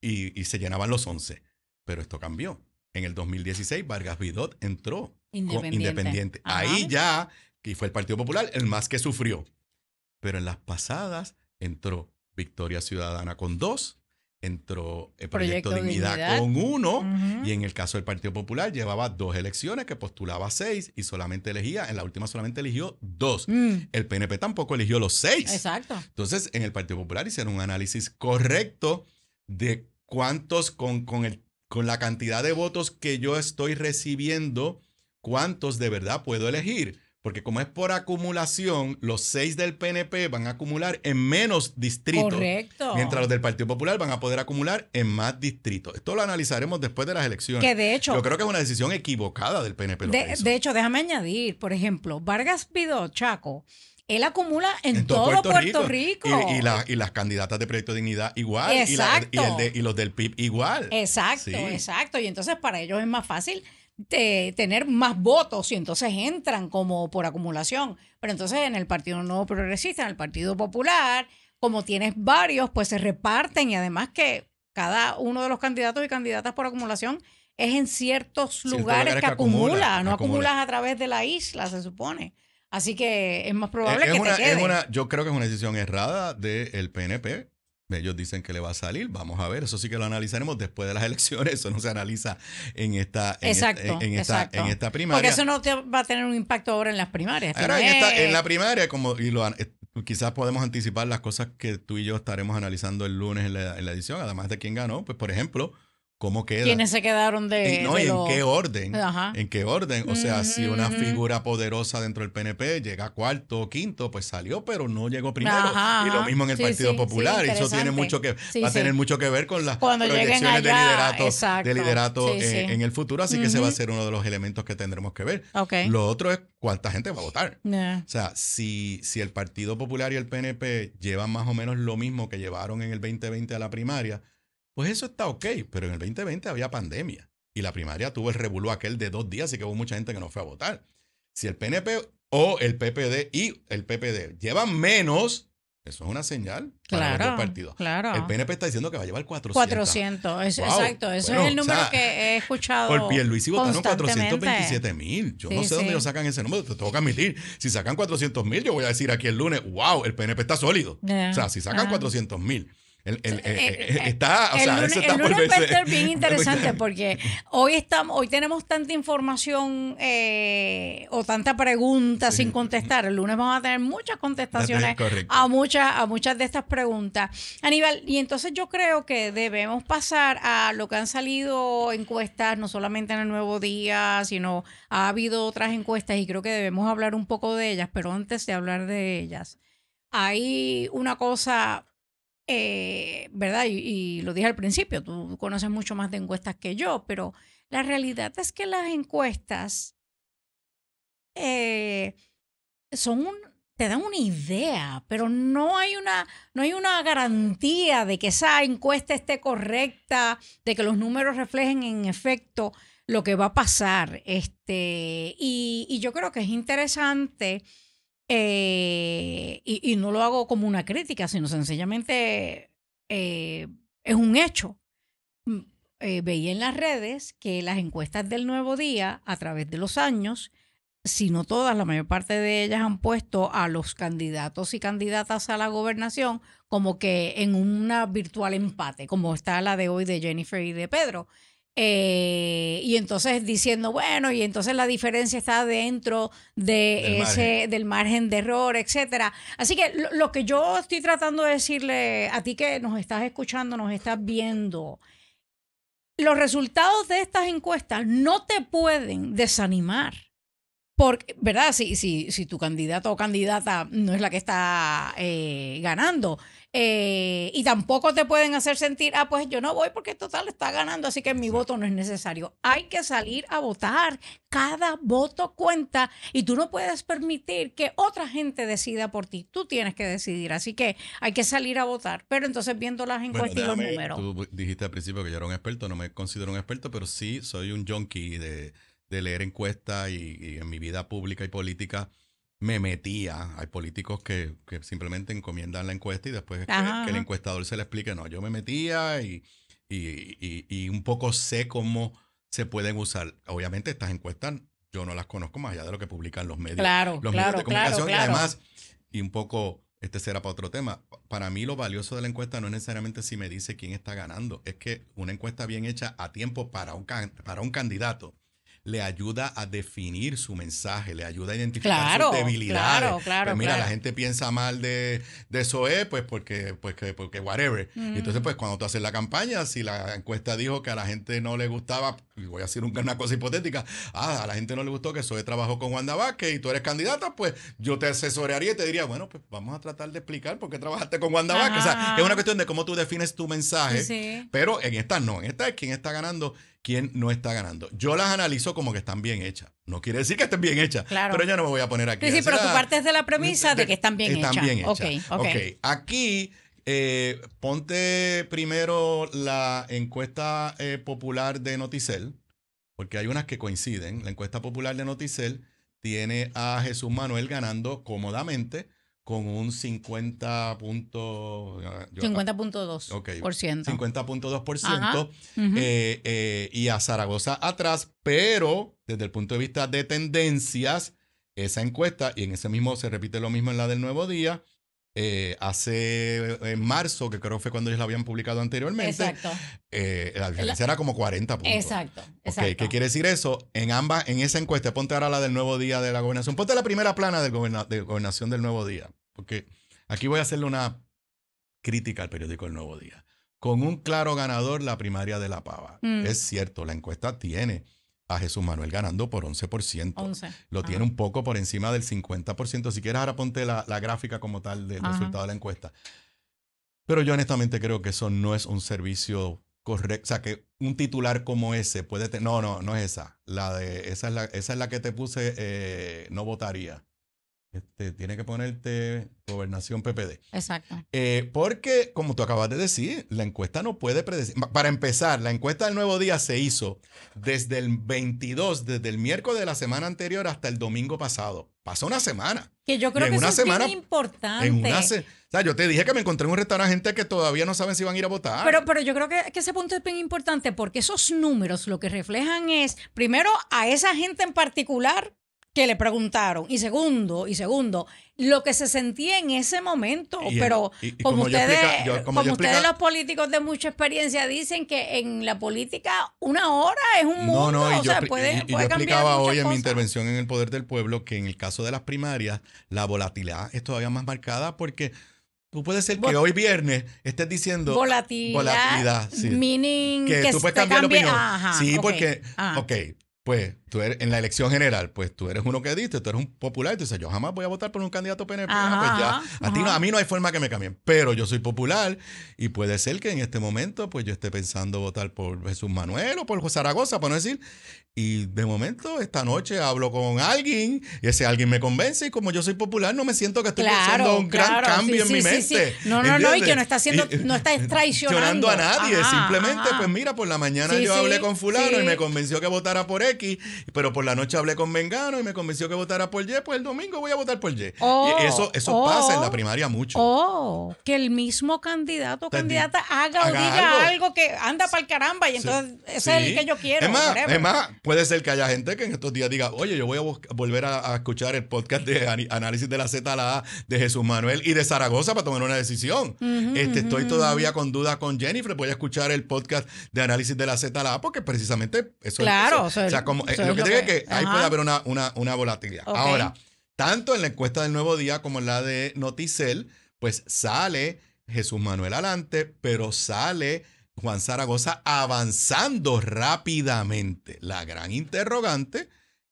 Speaker 2: y, se llenaban los 11. Pero esto cambió. En el 2016 Vargas Vidot entró independiente. Ahí ya, que fue el Partido Popular el más que sufrió. Pero en las pasadas entró Victoria Ciudadana con 2 entró el Proyecto, Dignidad, con uno y en el caso del Partido Popular llevaba dos elecciones que postulaba seis y solamente elegía, en la última solamente eligió dos. Mm. El PNP tampoco eligió los seis. Exacto. Entonces, en el Partido Popular hicieron un análisis correcto de cuántos con, con, el, con la cantidad de votos que yo estoy recibiendo, cuántos de verdad puedo elegir. Porque como es por acumulación, los seis del PNP van a acumular en menos distritos. Correcto. Mientras los del Partido Popular van a poder acumular en más distritos. Esto lo analizaremos después de las elecciones. Que de hecho. Yo creo que es una decisión equivocada del PNP. De,
Speaker 1: hecho, déjame añadir, por ejemplo, Vargas Pido Chaco. Él acumula en, todo, Puerto, Rico. Y,
Speaker 2: las candidatas de Proyecto de Dignidad igual. Exacto. Y, los del PIB igual.
Speaker 1: Exacto, exacto. Y entonces para ellos es más fácil de tener más votos y entonces entran como por acumulación. Pero entonces en el Partido Nuevo Progresista, en el Partido Popular, como tienes varios, pues se reparten y además que cada uno de los candidatos y candidatas por acumulación es en ciertos lugares, que, acumula, no acumulas a través de la isla, se supone. Así que es más eh, probable que te
Speaker 2: yo creo que es una decisión errada del PNP ellos dicen que le va a salir, vamos a ver, eso sí que lo analizaremos después de las elecciones, eso no se analiza en esta, en, este, primaria. Porque eso
Speaker 1: no va a tener un impacto ahora en las primarias. Ahora, en, la primaria,
Speaker 2: como y lo, eh, quizás podemos anticipar las cosas que tú y yo estaremos analizando el lunes en la, en la edición, además de quién ganó, pues por ejemplo, cómo queda. ¿Quiénes
Speaker 1: se quedaron de.? y en qué
Speaker 2: orden. En qué orden. O sea, si una figura poderosa dentro del PNP llega cuarto o quinto, pues salió, pero no llegó primero. Y lo mismo en el Partido Popular. eso tiene mucho que, va a tener mucho que ver con las proyecciones de liderato, eh, en, el futuro. Así que ese va a ser uno de los elementos que tendremos que ver. Lo otro es cuánta gente va a votar. O sea, si, si el Partido Popular y el PNP llevan más o menos lo mismo que llevaron en el 2020 a la primaria pues eso está ok, pero en el 2020 había pandemia y la primaria tuvo el revuelo aquel de dos días, y que hubo mucha gente que no fue a votar. Si el PNP o el PPD y el PPD llevan menos, eso es una señal para claro, los dos El PNP está diciendo que va a llevar 400. 400, es, exacto. Ese es el número que
Speaker 1: he escuchado. Por y votaron 427
Speaker 2: mil. Yo no sé dónde ellos sacan ese número, te tengo que admitir. Si sacan 400 mil, yo voy a decir aquí el lunes, wow, el PNP está sólido. O sea, si sacan 400 mil el, está, lunes va bien interesante
Speaker 1: porque hoy estamos, hoy tenemos tanta información eh, o tanta pregunta sin contestar. El lunes vamos a tener muchas contestaciones a muchas, a muchas de estas preguntas. Aníbal, y entonces yo creo que debemos pasar a lo que han salido encuestas, no solamente en el nuevo día, sino ha habido otras encuestas y creo que debemos hablar un poco de ellas, pero antes de hablar de ellas, hay una cosa eh, ¿verdad? Y, lo dije al principio, tú conoces mucho más de encuestas que yo, pero la realidad es que las encuestas eh, son un, te dan una idea, pero no hay una, no hay una garantía de que esa encuesta esté correcta, de que los números reflejen en efecto lo que va a pasar. Este, y yo creo que es interesante eh, y, no lo hago como una crítica, sino sencillamente eh, es un hecho. Mm, eh, veía en las redes que las encuestas del Nuevo Día, a través de los años, si no todas, la mayor parte de ellas han puesto a los candidatos y candidatas a la gobernación como que en un virtual empate, como está la de hoy de Jennifer y de Pedro. Eh, y entonces diciendo, bueno, y entonces la diferencia está dentro de del ese, margen. del margen de error, etcétera. Así que lo, que yo estoy tratando de decirle a ti que nos estás escuchando, nos estás viendo, los resultados de estas encuestas no te pueden desanimar. Porque, ¿verdad? Si, si, si tu candidato o candidata no es la que está eh, ganando, eh, y tampoco te pueden hacer sentir, ah, pues yo no voy porque total está ganando, así que mi voto no es necesario. Hay que salir a votar. Cada voto cuenta y tú no puedes permitir que otra gente decida por ti. Tú tienes que decidir, así que hay que salir a votar. Pero entonces viendo las encuestas y los números.
Speaker 2: Tú dijiste al principio que yo era un experto, no me considero un experto, pero sí soy un junkie de, leer encuestas y en mi vida pública y política me metía. Hay políticos que, simplemente encomiendan la encuesta y después que, el encuestador se le explique, no, yo me metía y, y, un poco sé cómo se pueden usar. Obviamente estas encuestas yo no las conozco más allá de lo que publican los medios. Claro, los medios de comunicación. y además, y un poco, este será para otro tema, para mí lo valioso de la encuesta no es necesariamente si me dice quién está ganando, es que una encuesta bien hecha a tiempo para un, para un candidato le ayuda a definir su mensaje, le ayuda a identificar sus debilidades. Claro, pues mira, la gente piensa mal de, de pues porque, pues porque whatever. Y entonces, pues cuando tú haces la campaña, si la encuesta dijo que a la gente no le gustaba, voy a decir una cosa hipotética, ah, a la gente no le gustó que Zoé trabajó con Wanda Vázquez y tú eres candidata, pues yo te asesoraría y te diría, bueno, pues vamos a tratar de explicar por qué trabajaste con Wanda Vázquez. O sea, es una cuestión de cómo tú defines tu mensaje, pero en esta no, en esta es quien está ganando quién no está ganando. Yo las analizo como que están bien hechas. No quiere decir que estén bien hechas, pero ya no me voy a poner aquí. Sí, pero tú partes
Speaker 1: de la premisa de, que están bien hechas. están Bien hechas. Okay,
Speaker 2: Aquí eh, ponte primero la encuesta eh, popular de Noticel, porque hay unas que coinciden. La encuesta popular de Noticel tiene a Jesús Manuel ganando cómodamente con un 50 50.2%. 50.2%. y a Zaragoza atrás, pero desde el punto de vista de tendencias, esa encuesta, y en ese mismo se repite lo mismo en la del Nuevo Día, eh, hace eh, en marzo, que creo fue cuando ellos la habían publicado anteriormente, eh, la diferencia era como 40 puntos.
Speaker 1: Exacto, ¿Qué
Speaker 2: quiere decir eso? En ambas, en esa encuesta, ponte ahora la del nuevo día de la gobernación, ponte la primera plana de gobernación del nuevo día, porque aquí voy a hacerle una crítica al periódico El Nuevo Día. Con un claro ganador, la primaria de la pava. Mm. Es cierto, la encuesta tiene a Jesús Manuel ganando por 11%. Lo tiene un poco por encima del 50%. Si quieres, ahora ponte la, gráfica como tal del resultado de la encuesta. Pero yo honestamente creo que eso no es un servicio correcto. O sea, que un titular como ese puede tener... No, no, no es esa. La de, esa, es la, esa es la que te puse, eh, no votaría tiene que ponerte gobernación PPD. Exacto. Eh, porque, como tú acabas de decir, la encuesta no puede predecir. Para empezar, la encuesta del nuevo día se hizo desde el 22, desde el miércoles de la semana anterior hasta el domingo pasado. Pasó una semana.
Speaker 1: Que yo creo que es bien importante. o
Speaker 2: sea, yo te dije que me encontré en un restaurante gente que todavía no saben si van a ir a votar. Pero,
Speaker 1: pero yo creo que, que ese punto es bien importante porque esos números lo que reflejan es, primero, a esa gente en particular que le preguntaron. Y segundo, y segundo, lo que se sentía en ese momento. pero como, ustedes, los políticos de mucha experiencia dicen que en la política una hora es un mundo. No, no, y o yo, sea, puede, yo explicaba hoy en mi
Speaker 2: intervención en El Poder del Pueblo que en el caso de las primarias la volatilidad es todavía más marcada porque... Tú puedes ser que hoy viernes estés diciendo volatilidad, volatilidad sí.
Speaker 1: meaning que, tú puedes cambiar la opinión. sí, porque,
Speaker 2: pues tú eres, en la elección general, pues tú eres uno que diste, tú eres un popular, tú dices, yo jamás voy a votar por un candidato PNP, ah, pues ya, a, ti no, mí no hay forma que me cambien, pero yo soy popular y puede ser que en este momento pues yo esté pensando votar por Jesús Manuel o por Zaragoza, por no decir, y de momento, esta noche hablo con alguien y ese alguien me convence y como yo soy popular, no me siento que estoy haciendo un gran cambio en mi mente. no, no, no, y que no está haciendo, no está traicionando a nadie. Simplemente, pues mira, por la mañana yo hablé con fulano y me convenció que votara por X, pero por la noche hablé con Vengano y me convenció que votara por Y, pues el domingo voy a votar por Y. y oh, eso eso pasa en la oh. primaria mucho.
Speaker 1: Oh, que el mismo candidato o candidata haga, o diga algo. que anda para el caramba y entonces es el que yo quiero. es más
Speaker 2: puede ser que haya gente que en estos días diga, oye, yo voy a volver a, escuchar el podcast de análisis de la Z a la A de Jesús Manuel y de Zaragoza para tomar una decisión. este, Estoy todavía con dudas con Jennifer, voy a escuchar el podcast de análisis de la Z a la A porque precisamente eso claro, es... Claro, o sea, como, eh, lo que tiene que, ahí puede haber una, una, una volatilidad. Ahora, tanto en la encuesta del Nuevo Día como en la de Noticel, pues sale Jesús Manuel adelante, pero sale... Juan Zaragoza avanzando rápidamente. La gran interrogante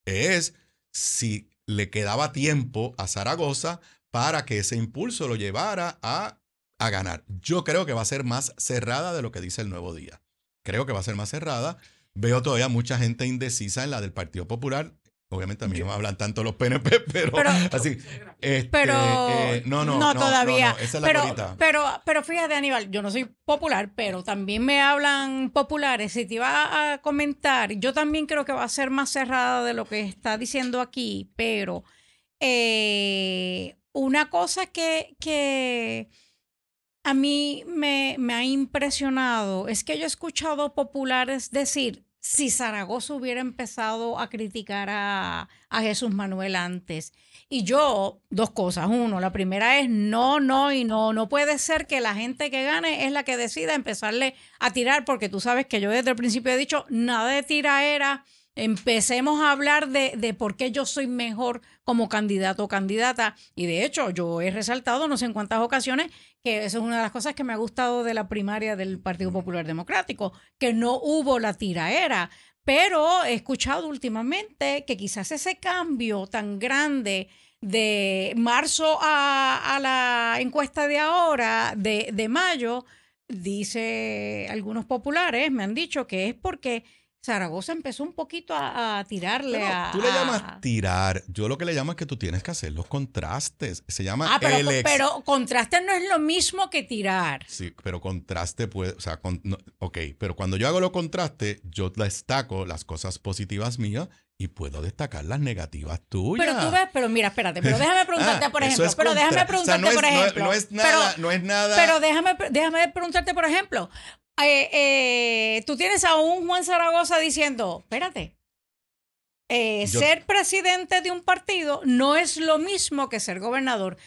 Speaker 2: es si le quedaba tiempo a Zaragoza para que ese impulso lo llevara a, a, ganar. Yo creo que va a ser más cerrada de lo que dice el nuevo día. Creo que va a ser más cerrada. Veo todavía mucha gente indecisa en la del Partido Popular. Obviamente a mí no me hablan tanto los PNP, pero, así. Este, pero eh, no, no, no, todavía. esa es
Speaker 1: pero, pero, fíjate, Aníbal, yo no soy popular, pero también me hablan populares. Si te iba a comentar, yo también creo que va a ser más cerrada de lo que está diciendo aquí, pero eh, una cosa que, que a mí me, me ha impresionado es que yo he escuchado populares decir si Zaragoza hubiera empezado a criticar a, Jesús Manuel antes. Y yo, dos cosas. Uno, la primera es no, no y no. No puede ser que la gente que gane es la que decida empezarle a tirar, porque tú sabes que yo desde el principio he dicho, nada de era, Empecemos a hablar de, de por qué yo soy mejor como candidato o candidata. Y de hecho, yo he resaltado no sé en cuántas ocasiones que eso es una de las cosas que me ha gustado de la primaria del Partido Popular Democrático, que no hubo la tiraera, pero he escuchado últimamente que quizás ese cambio tan grande de marzo a, la encuesta de ahora, de, de mayo, dice algunos populares, me han dicho que es porque Zaragoza empezó un poquito a, tirarle a. Tú le llamas
Speaker 2: tirar. Yo lo que le llamo es que tú tienes que hacer los contrastes. Se llama. Ah, pero,
Speaker 1: contraste no es lo mismo que tirar.
Speaker 2: Sí, pero contraste puede. O sea, ok, pero cuando yo hago los contrastes, yo destaco las cosas positivas mías y puedo destacar las negativas tuyas. Pero tú
Speaker 1: ves, pero mira, espérate, pero déjame ah, preguntarte, por ejemplo, pero déjame preguntarte, no por es, ejemplo. No, es nada, pero, no es nada. Pero déjame, déjame preguntarte, por ejemplo, eh, eh, tú tienes a un Juan Zaragoza diciendo, espérate, eh, ser presidente de un partido no es lo mismo que ser gobernador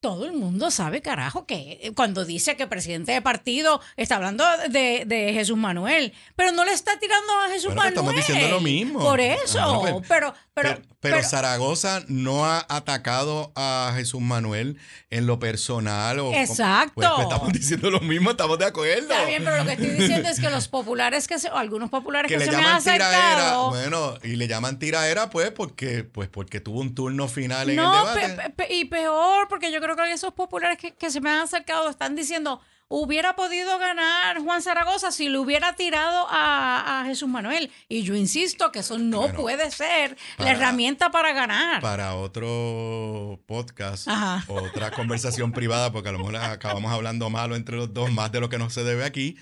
Speaker 1: todo el mundo sabe, carajo, que eh, cuando dice que presidente de partido está hablando de, Jesús Manuel, pero no le está tirando a Jesús Manuel. Pues estamos diciendo lo mismo. Por eso, pues, pero, pero, pero,
Speaker 2: Zaragoza no ha atacado a Jesús Manuel en lo personal. O, exacto. Pues, pues, estamos diciendo lo mismo, estamos de acuerdo. Está bien, pero lo que estoy diciendo es que
Speaker 1: los populares que se, algunos populares que, se me han acercado
Speaker 2: bueno, y le llaman tiraera, pues, porque, pues, porque tuvo un turno final en el debate.
Speaker 1: y peor, porque yo creo que esos populares que, que se me han acercado están diciendo hubiera podido ganar Juan Zaragoza si le hubiera tirado a, Jesús Manuel. Y yo insisto que eso no puede ser la herramienta para ganar.
Speaker 2: Para otro podcast, otra conversación privada, porque a lo mejor acabamos hablando malo entre los dos, más de lo que no se debe aquí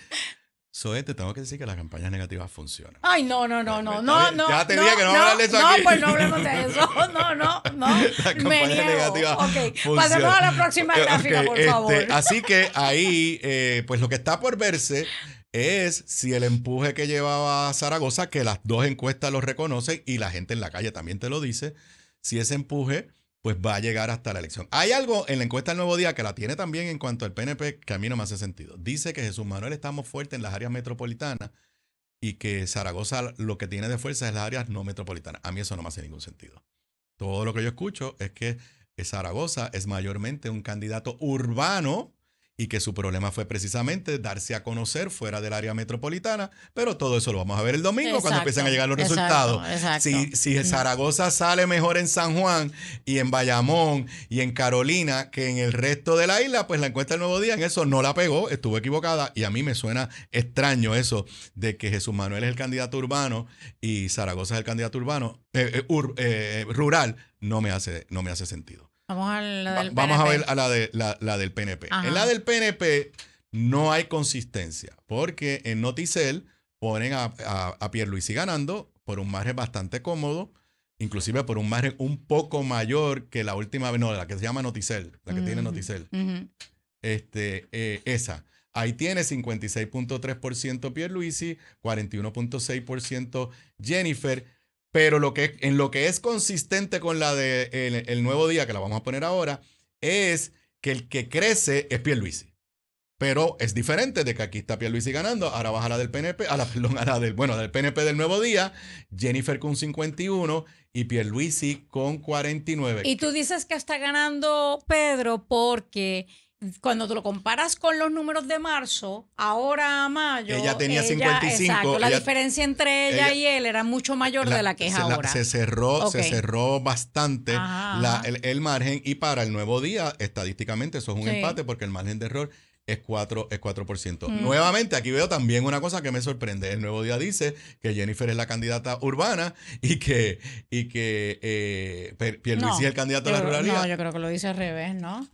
Speaker 2: es eh, te tengo que decir que las campañas negativas funcionan.
Speaker 1: Ay, no, no, no, no, no, no. Ya te dije que no, hablar de eso aquí. No, pues no hablemos de eso. No, no,
Speaker 2: no. Las campañas negativas Ok, pasemos a la próxima gráfica, por este, favor. Así que ahí, eh, pues lo que está por verse es si el empuje que llevaba Zaragoza, que las dos encuestas lo reconocen y la gente en la calle también te lo dice, si ese empuje pues va a llegar hasta la elección. Hay algo en la encuesta del Nuevo Día que la tiene también en cuanto al PNP que a mí no me hace sentido. Dice que Jesús Manuel estamos fuerte en las áreas metropolitanas y que Zaragoza lo que tiene de fuerza es las áreas no metropolitanas. A mí eso no me hace ningún sentido. Todo lo que yo escucho es que Zaragoza es mayormente un candidato urbano y que su problema fue precisamente darse a conocer fuera del área metropolitana, pero todo eso lo vamos a ver el domingo cuando empiecen a llegar los resultados. Si, si, Zaragoza sale mejor en San Juan y en Bayamón y en Carolina que en el resto de la isla, pues la encuesta del nuevo día en eso no la pegó, estuvo equivocada y a mí me suena extraño eso de que Jesús Manuel es el candidato urbano y Zaragoza es el candidato urbano, eh, eh, eh, rural, no me, hace, no me hace sentido.
Speaker 1: Vamos a ver a
Speaker 2: la, de, la, del PNP. En la del PNP no hay consistencia, porque en Noticel ponen a, a, Pierluisi ganando por un margen bastante cómodo, inclusive por un margen un poco mayor que la última vez, no, la que se llama Noticel, la que tiene Noticel. este, eh, esa. Ahí tiene 56.3% Pierluisi, 41.6% Jennifer. Pero lo que, en lo que es consistente con la de el, nuevo día, que la vamos a poner ahora, es que el que crece es Pierluisi. Pero es diferente de que aquí está Pierluisi ganando, ahora baja la del PNP, a la, a la del, bueno, del PNP del Nuevo Día, Jennifer con 51 y Pierluisi con 49. Y
Speaker 1: tú dices que está ganando Pedro porque cuando tú lo comparas con los números de marzo, ahora a mayo. Ella tenía 55. Exacto, la diferencia entre ella, y él era mucho mayor de la que es ahora. se
Speaker 2: cerró, se cerró bastante el, margen y para el nuevo día, estadísticamente, eso es un empate porque el margen de error es 4%. Es 4%. Mm. Nuevamente, aquí veo también una cosa que me sorprende. El Nuevo Día dice que Jennifer es la candidata urbana y que, y que eh, es el candidato a la ruralidad. No, yo
Speaker 1: creo que lo dice al revés, ¿no?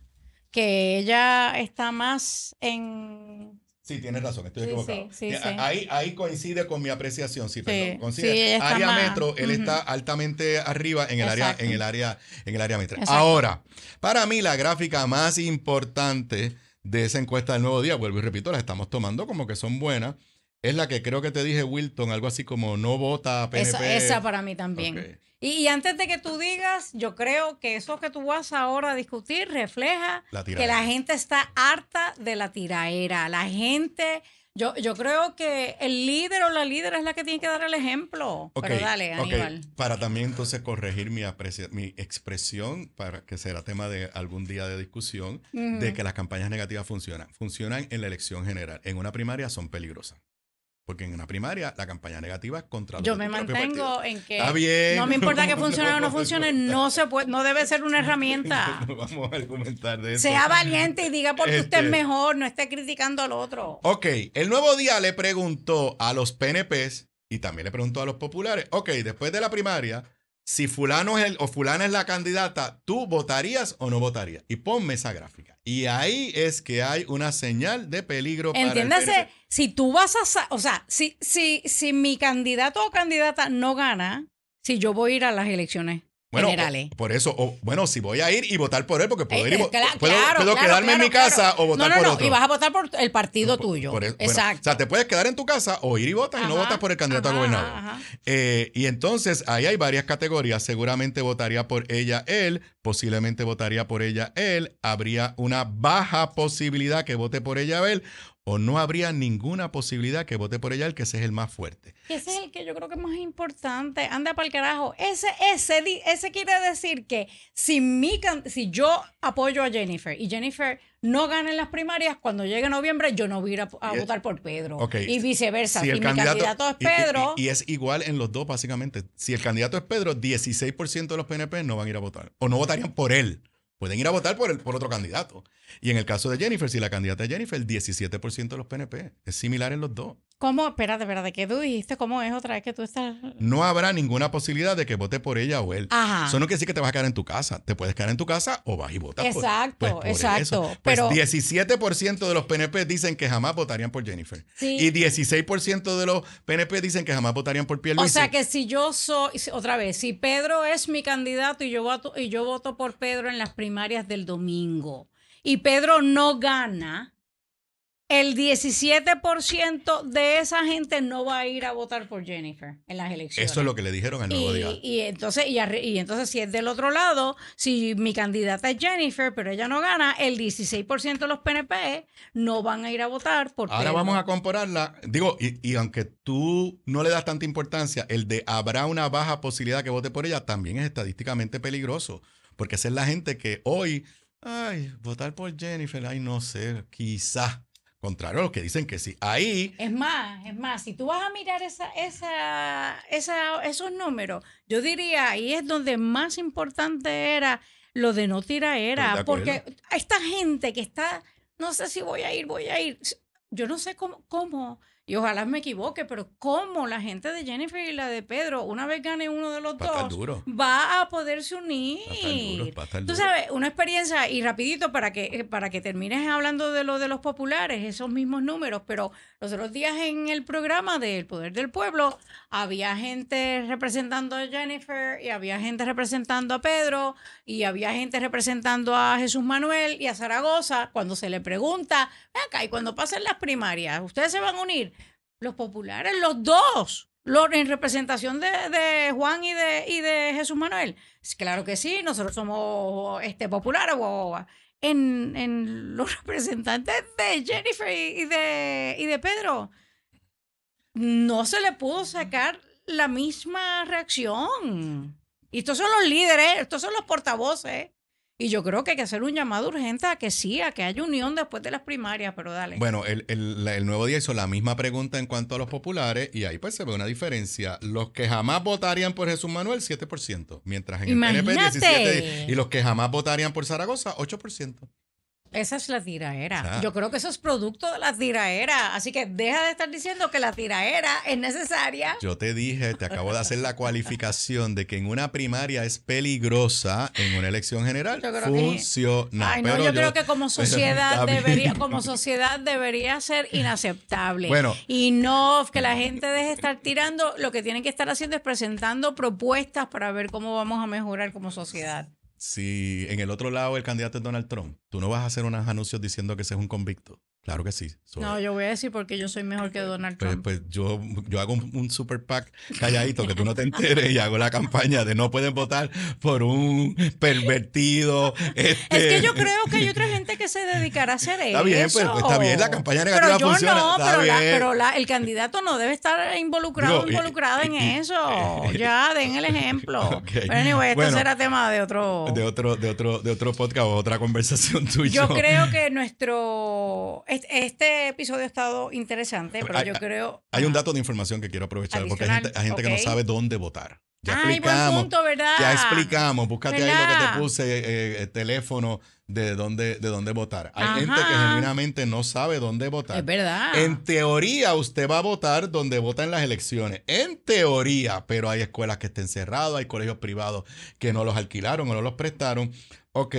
Speaker 1: que ella está más en... Sí, tienes razón, estoy equivocado. Eh, ahí,
Speaker 2: ahí coincide con mi apreciación, sí, perdón. Coincide. área metro, él está altamente arriba en el área, en el área, en el área metro. Ahora, para mí la gráfica más importante de esa encuesta del nuevo día, vuelvo y repito, las estamos tomando como que son buenas. Es la que creo que te dije, Wilton, algo así como no vota PNP. Esa, esa para
Speaker 1: mí también. Y, antes de que tú digas, yo creo que eso que tú vas ahora a discutir refleja que la gente está harta de la tiraera. La gente, yo, yo creo que el líder o la líder es la que tiene que dar el ejemplo. Pero dale,
Speaker 2: Para también entonces corregir mi, mi expresión, para que sea tema de algún día de discusión, de que las campañas negativas funcionan. Funcionan en la elección general. En una primaria son peligrosas. Porque en una primaria la campaña negativa es contra Yo me mantengo
Speaker 1: en que no me importa que funcione o no funcione, no se puede, no debe ser una herramienta.
Speaker 2: vamos a argumentar de eso. Sea valiente
Speaker 1: y diga porque usted es este, mejor, no esté criticando al otro.
Speaker 2: Ok, el nuevo día le preguntó a los PNPs y también le preguntó a los populares, ok, después de la primaria, si fulano es el, o fulana es la candidata, ¿tú votarías o no votarías? Y ponme esa gráfica. Y ahí es que hay una señal de peligro Entiéndase,
Speaker 1: si tú vas a, o sea, si, si, si mi candidato o candidata no gana, si yo voy a ir a las elecciones
Speaker 2: bueno, por eso, bueno, si voy a ir y votar por él, porque puedo, eh, ir y, eh, puedo, quedarme en mi casa o votar no, por no, Y vas a
Speaker 1: votar por el partido tuyo. E, Exacto.
Speaker 2: o sea, te puedes quedar en tu casa o ir y votar y no votas por el candidato a gobernador. Eh, y entonces ahí hay varias categorías. Seguramente votaría por ella él, posiblemente votaría por ella él. Habría una baja posibilidad que vote por ella él o no habría ninguna posibilidad que vote por ella el que ese es el más fuerte.
Speaker 1: ese es el que yo creo que es más importante. Anda para el carajo. Ese, ese, ese quiere decir que si, mi, si yo apoyo a Jennifer y Jennifer no gana en las primarias, cuando llegue noviembre yo no voy a ir a, votar por Pedro. Y viceversa. Si, el candidato, mi candidato es Pedro.
Speaker 2: y, es igual en los dos, básicamente. Si el candidato es Pedro, 16% de los PNP no van a ir a votar o no votarían por él. Pueden ir a votar por, el, por otro candidato. Y en el caso de Jennifer, si la candidata es Jennifer, el 17% de los PNP. Es similar en los dos.
Speaker 1: ¿Cómo? de verdad, ¿qué tú dijiste? ¿Cómo es otra vez que tú estás...?
Speaker 2: No habrá ninguna posibilidad de que vote por ella o él. Ajá. Eso no quiere decir que te vas a quedar en tu casa. Te puedes quedar en tu casa o vas y votas por, pues, Exacto, exacto. Pues pero... 17% de los PNP dicen que jamás votarían por Jennifer. Sí. Y 16% de los PNP dicen que jamás votarían por Pierre. O sea
Speaker 1: que si yo soy... Otra vez, si Pedro es mi candidato y yo voto, y yo voto por Pedro en las primarias del domingo y Pedro no gana el 17% de esa gente no va a ir a votar por Jennifer en las elecciones. Eso
Speaker 2: es lo que le dijeron al nuevo y, día.
Speaker 1: Y entonces, y, entonces, si es del otro lado, si mi candidata es Jennifer, pero ella no gana, el 16% de los PNP no van a ir a votar. Porque Ahora vamos
Speaker 2: a compararla. Digo, y, aunque tú no le das tanta importancia, el de habrá una baja posibilidad que vote por ella también es estadísticamente peligroso. Porque esa es la gente que hoy, ay, votar por Jennifer, ay, no sé, quizás Contrario a los que dicen que sí. Ahí.
Speaker 1: Es más, es más, si tú vas a mirar esa, esa, esa, esos números, yo diría ahí es donde más importante era lo de no era. Porque esta gente que está, no sé si voy a ir, voy a ir. Yo no sé cómo y ojalá me equivoque, pero cómo la gente de Jennifer y la de Pedro, una vez gane uno de los dos, va a poderse unir. Tú sabes, una experiencia, y rapidito para que, eh, para que termines hablando de lo de los populares, esos mismos números, pero los otros días en el programa del Poder del Pueblo había gente representando a Jennifer y había gente representando a Pedro y había gente representando a Jesús Manuel y a Zaragoza cuando se le pregunta, acá, y cuando pasen las primarias, ¿ustedes se van a unir? los populares, los dos, los, en representación de, Juan y de, y de Jesús Manuel. Claro que sí, nosotros somos este, populares o en, en, los representantes de Jennifer y de, y de Pedro. No se le pudo sacar la misma reacción. Y estos son los líderes, estos son los portavoces. Y yo creo que hay que hacer un llamado urgente a que sí, a que haya unión después de las primarias, pero dale.
Speaker 2: Bueno, el, Nuevo Día hizo la misma pregunta en cuanto a los populares y ahí pues se ve una diferencia. Los que jamás votarían por Jesús Manuel, 7%, mientras en el PNP 17%, y los que jamás votarían por Zaragoza, 8%.
Speaker 1: Esa es la tiraera. Yo creo que eso es producto de la tiraera. Así que deja de estar diciendo que la tiraera es necesaria.
Speaker 2: Yo te dije, te acabo de hacer la cualificación de que en una primaria es peligrosa, en una elección general yo creo funciona. yo, creo que como sociedad debería, como
Speaker 1: sociedad debería ser inaceptable. Bueno. Y no que la gente deje de estar tirando, lo que tienen que estar haciendo es presentando propuestas para ver cómo vamos a mejorar como sociedad
Speaker 2: si en el otro lado el candidato es Donald Trump, tú no vas a hacer unos anuncios diciendo que ese es un convicto. Claro que sí. No,
Speaker 1: yo voy a decir porque yo soy mejor que Donald
Speaker 2: pues, Trump. Pues, yo, yo hago un, super pack calladito que tú no te enteres y hago la campaña de no pueden votar por un pervertido. Este. Es que yo creo que hay otra
Speaker 1: gente que se dedicará a hacer eso. Está bien, pero pues, pues, está bien, la campaña negativa pero yo funciona. No, pero, pero el candidato no debe estar involucrado involucrada en eso. ya, den el ejemplo. esto será tema de otro... De
Speaker 2: otro, de otro, de otro podcast o otra conversación tuya. Yo creo
Speaker 1: que nuestro este, este, episodio ha estado interesante, pero yo creo.
Speaker 2: Hay un dato de información que quiero aprovechar porque hay gente, que no sabe dónde votar. Ya explicamos, Ya explicamos. Búscate ahí lo que te puse, eh, eh, el teléfono de dónde, de dónde votar. Hay gente que genuinamente no sabe dónde votar. Es verdad. En teoría, usted va a votar donde vota en las elecciones. En teoría, pero hay escuelas que estén cerradas, hay colegios privados que no los alquilaron o no los prestaron. Ok,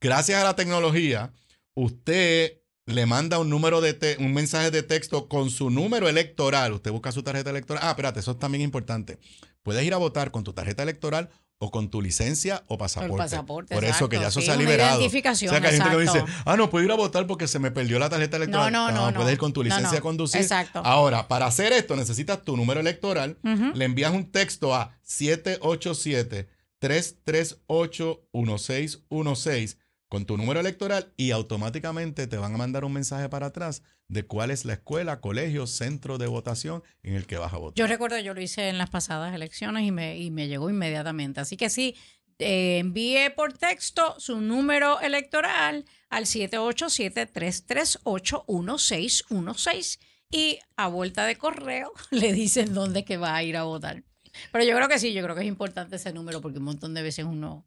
Speaker 2: gracias a la tecnología, usted le manda un número de un mensaje de texto con su número electoral. Usted busca su tarjeta electoral. Ah, espérate, eso es también importante. Puedes ir a votar con tu tarjeta electoral o con tu licencia o pasaporte. pasaporte Por eso que ya eso se ha liberado. o sea, que hay gente que dice, ah, no, puedo ir a votar porque se me perdió la tarjeta electoral. No, no, ah, no. no puedes ir con tu licencia no, conducir. Exacto. Ahora, para hacer esto necesitas tu número electoral. Le envías un texto a 787 338 1616 con tu número electoral y automáticamente te van a mandar un mensaje para atrás de cuál es la escuela, colegio, centro de votación en el que vas a votar.
Speaker 1: Yo recuerdo, yo lo hice en las pasadas elecciones y me, y me llegó inmediatamente. Así que sí, eh, envíe por texto su número electoral al 787-338-1616 y a vuelta de correo le dicen dónde que va a ir a votar. Pero yo creo que sí, yo creo que es importante ese número porque un montón de veces uno...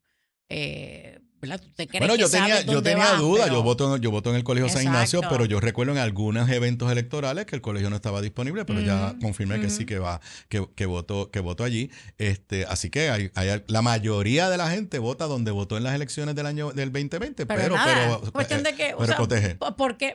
Speaker 1: Eh, bueno, yo tenía, yo tenía duda, yo, voto,
Speaker 2: yo en el Colegio San Ignacio, pero yo recuerdo en algunos eventos electorales que el colegio no estaba disponible, pero ya confirmé que sí que va, que, que voto, que allí. Este, así que la mayoría de la gente vota donde votó en las elecciones del año del 2020, pero, pero, eh, cuestión
Speaker 1: de que,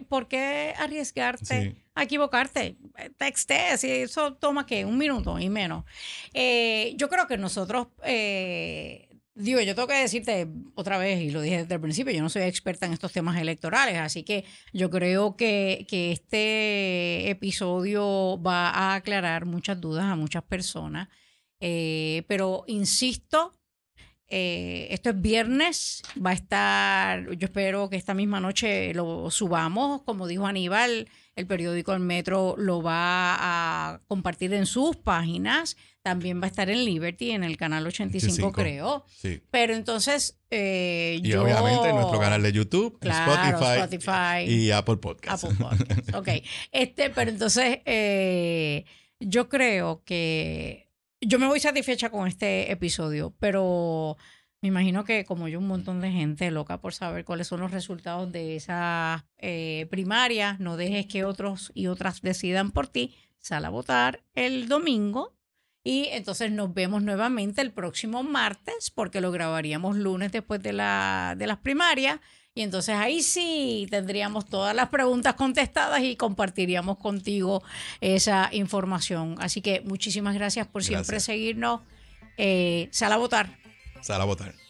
Speaker 1: ¿por, qué, arriesgarte? a equivocarte. Texté, si eso toma que un minuto y menos. Eh, yo creo que nosotros eh, Digo, yo tengo que decirte otra vez, y lo dije desde el principio, yo no soy experta en estos temas electorales, así que yo creo que, este episodio va a aclarar muchas dudas a muchas personas. Eh, pero insisto, eh, esto es viernes, va a estar, yo espero que esta misma noche lo subamos, como dijo Aníbal, el periódico El Metro lo va a compartir en sus páginas también va a estar en Liberty, en el canal 85, creo. Sí. Pero entonces eh, y obviamente en nuestro canal de YouTube, Spotify, y Apple Podcasts. Apple Podcasts, ok. Este, pero entonces eh, yo creo que yo me voy satisfecha con este episodio, pero me imagino que como yo un montón de gente loca por saber cuáles son los resultados de esas eh, primarias, no dejes que otros y otras decidan por ti. Sal a votar el domingo y entonces nos vemos nuevamente el próximo martes, porque lo grabaríamos lunes después de, la, de las primarias. Y entonces ahí sí tendríamos todas las preguntas contestadas y compartiríamos contigo esa información. Así que muchísimas gracias por siempre seguirnos. Eh, sal a votar.
Speaker 2: Sal a votar.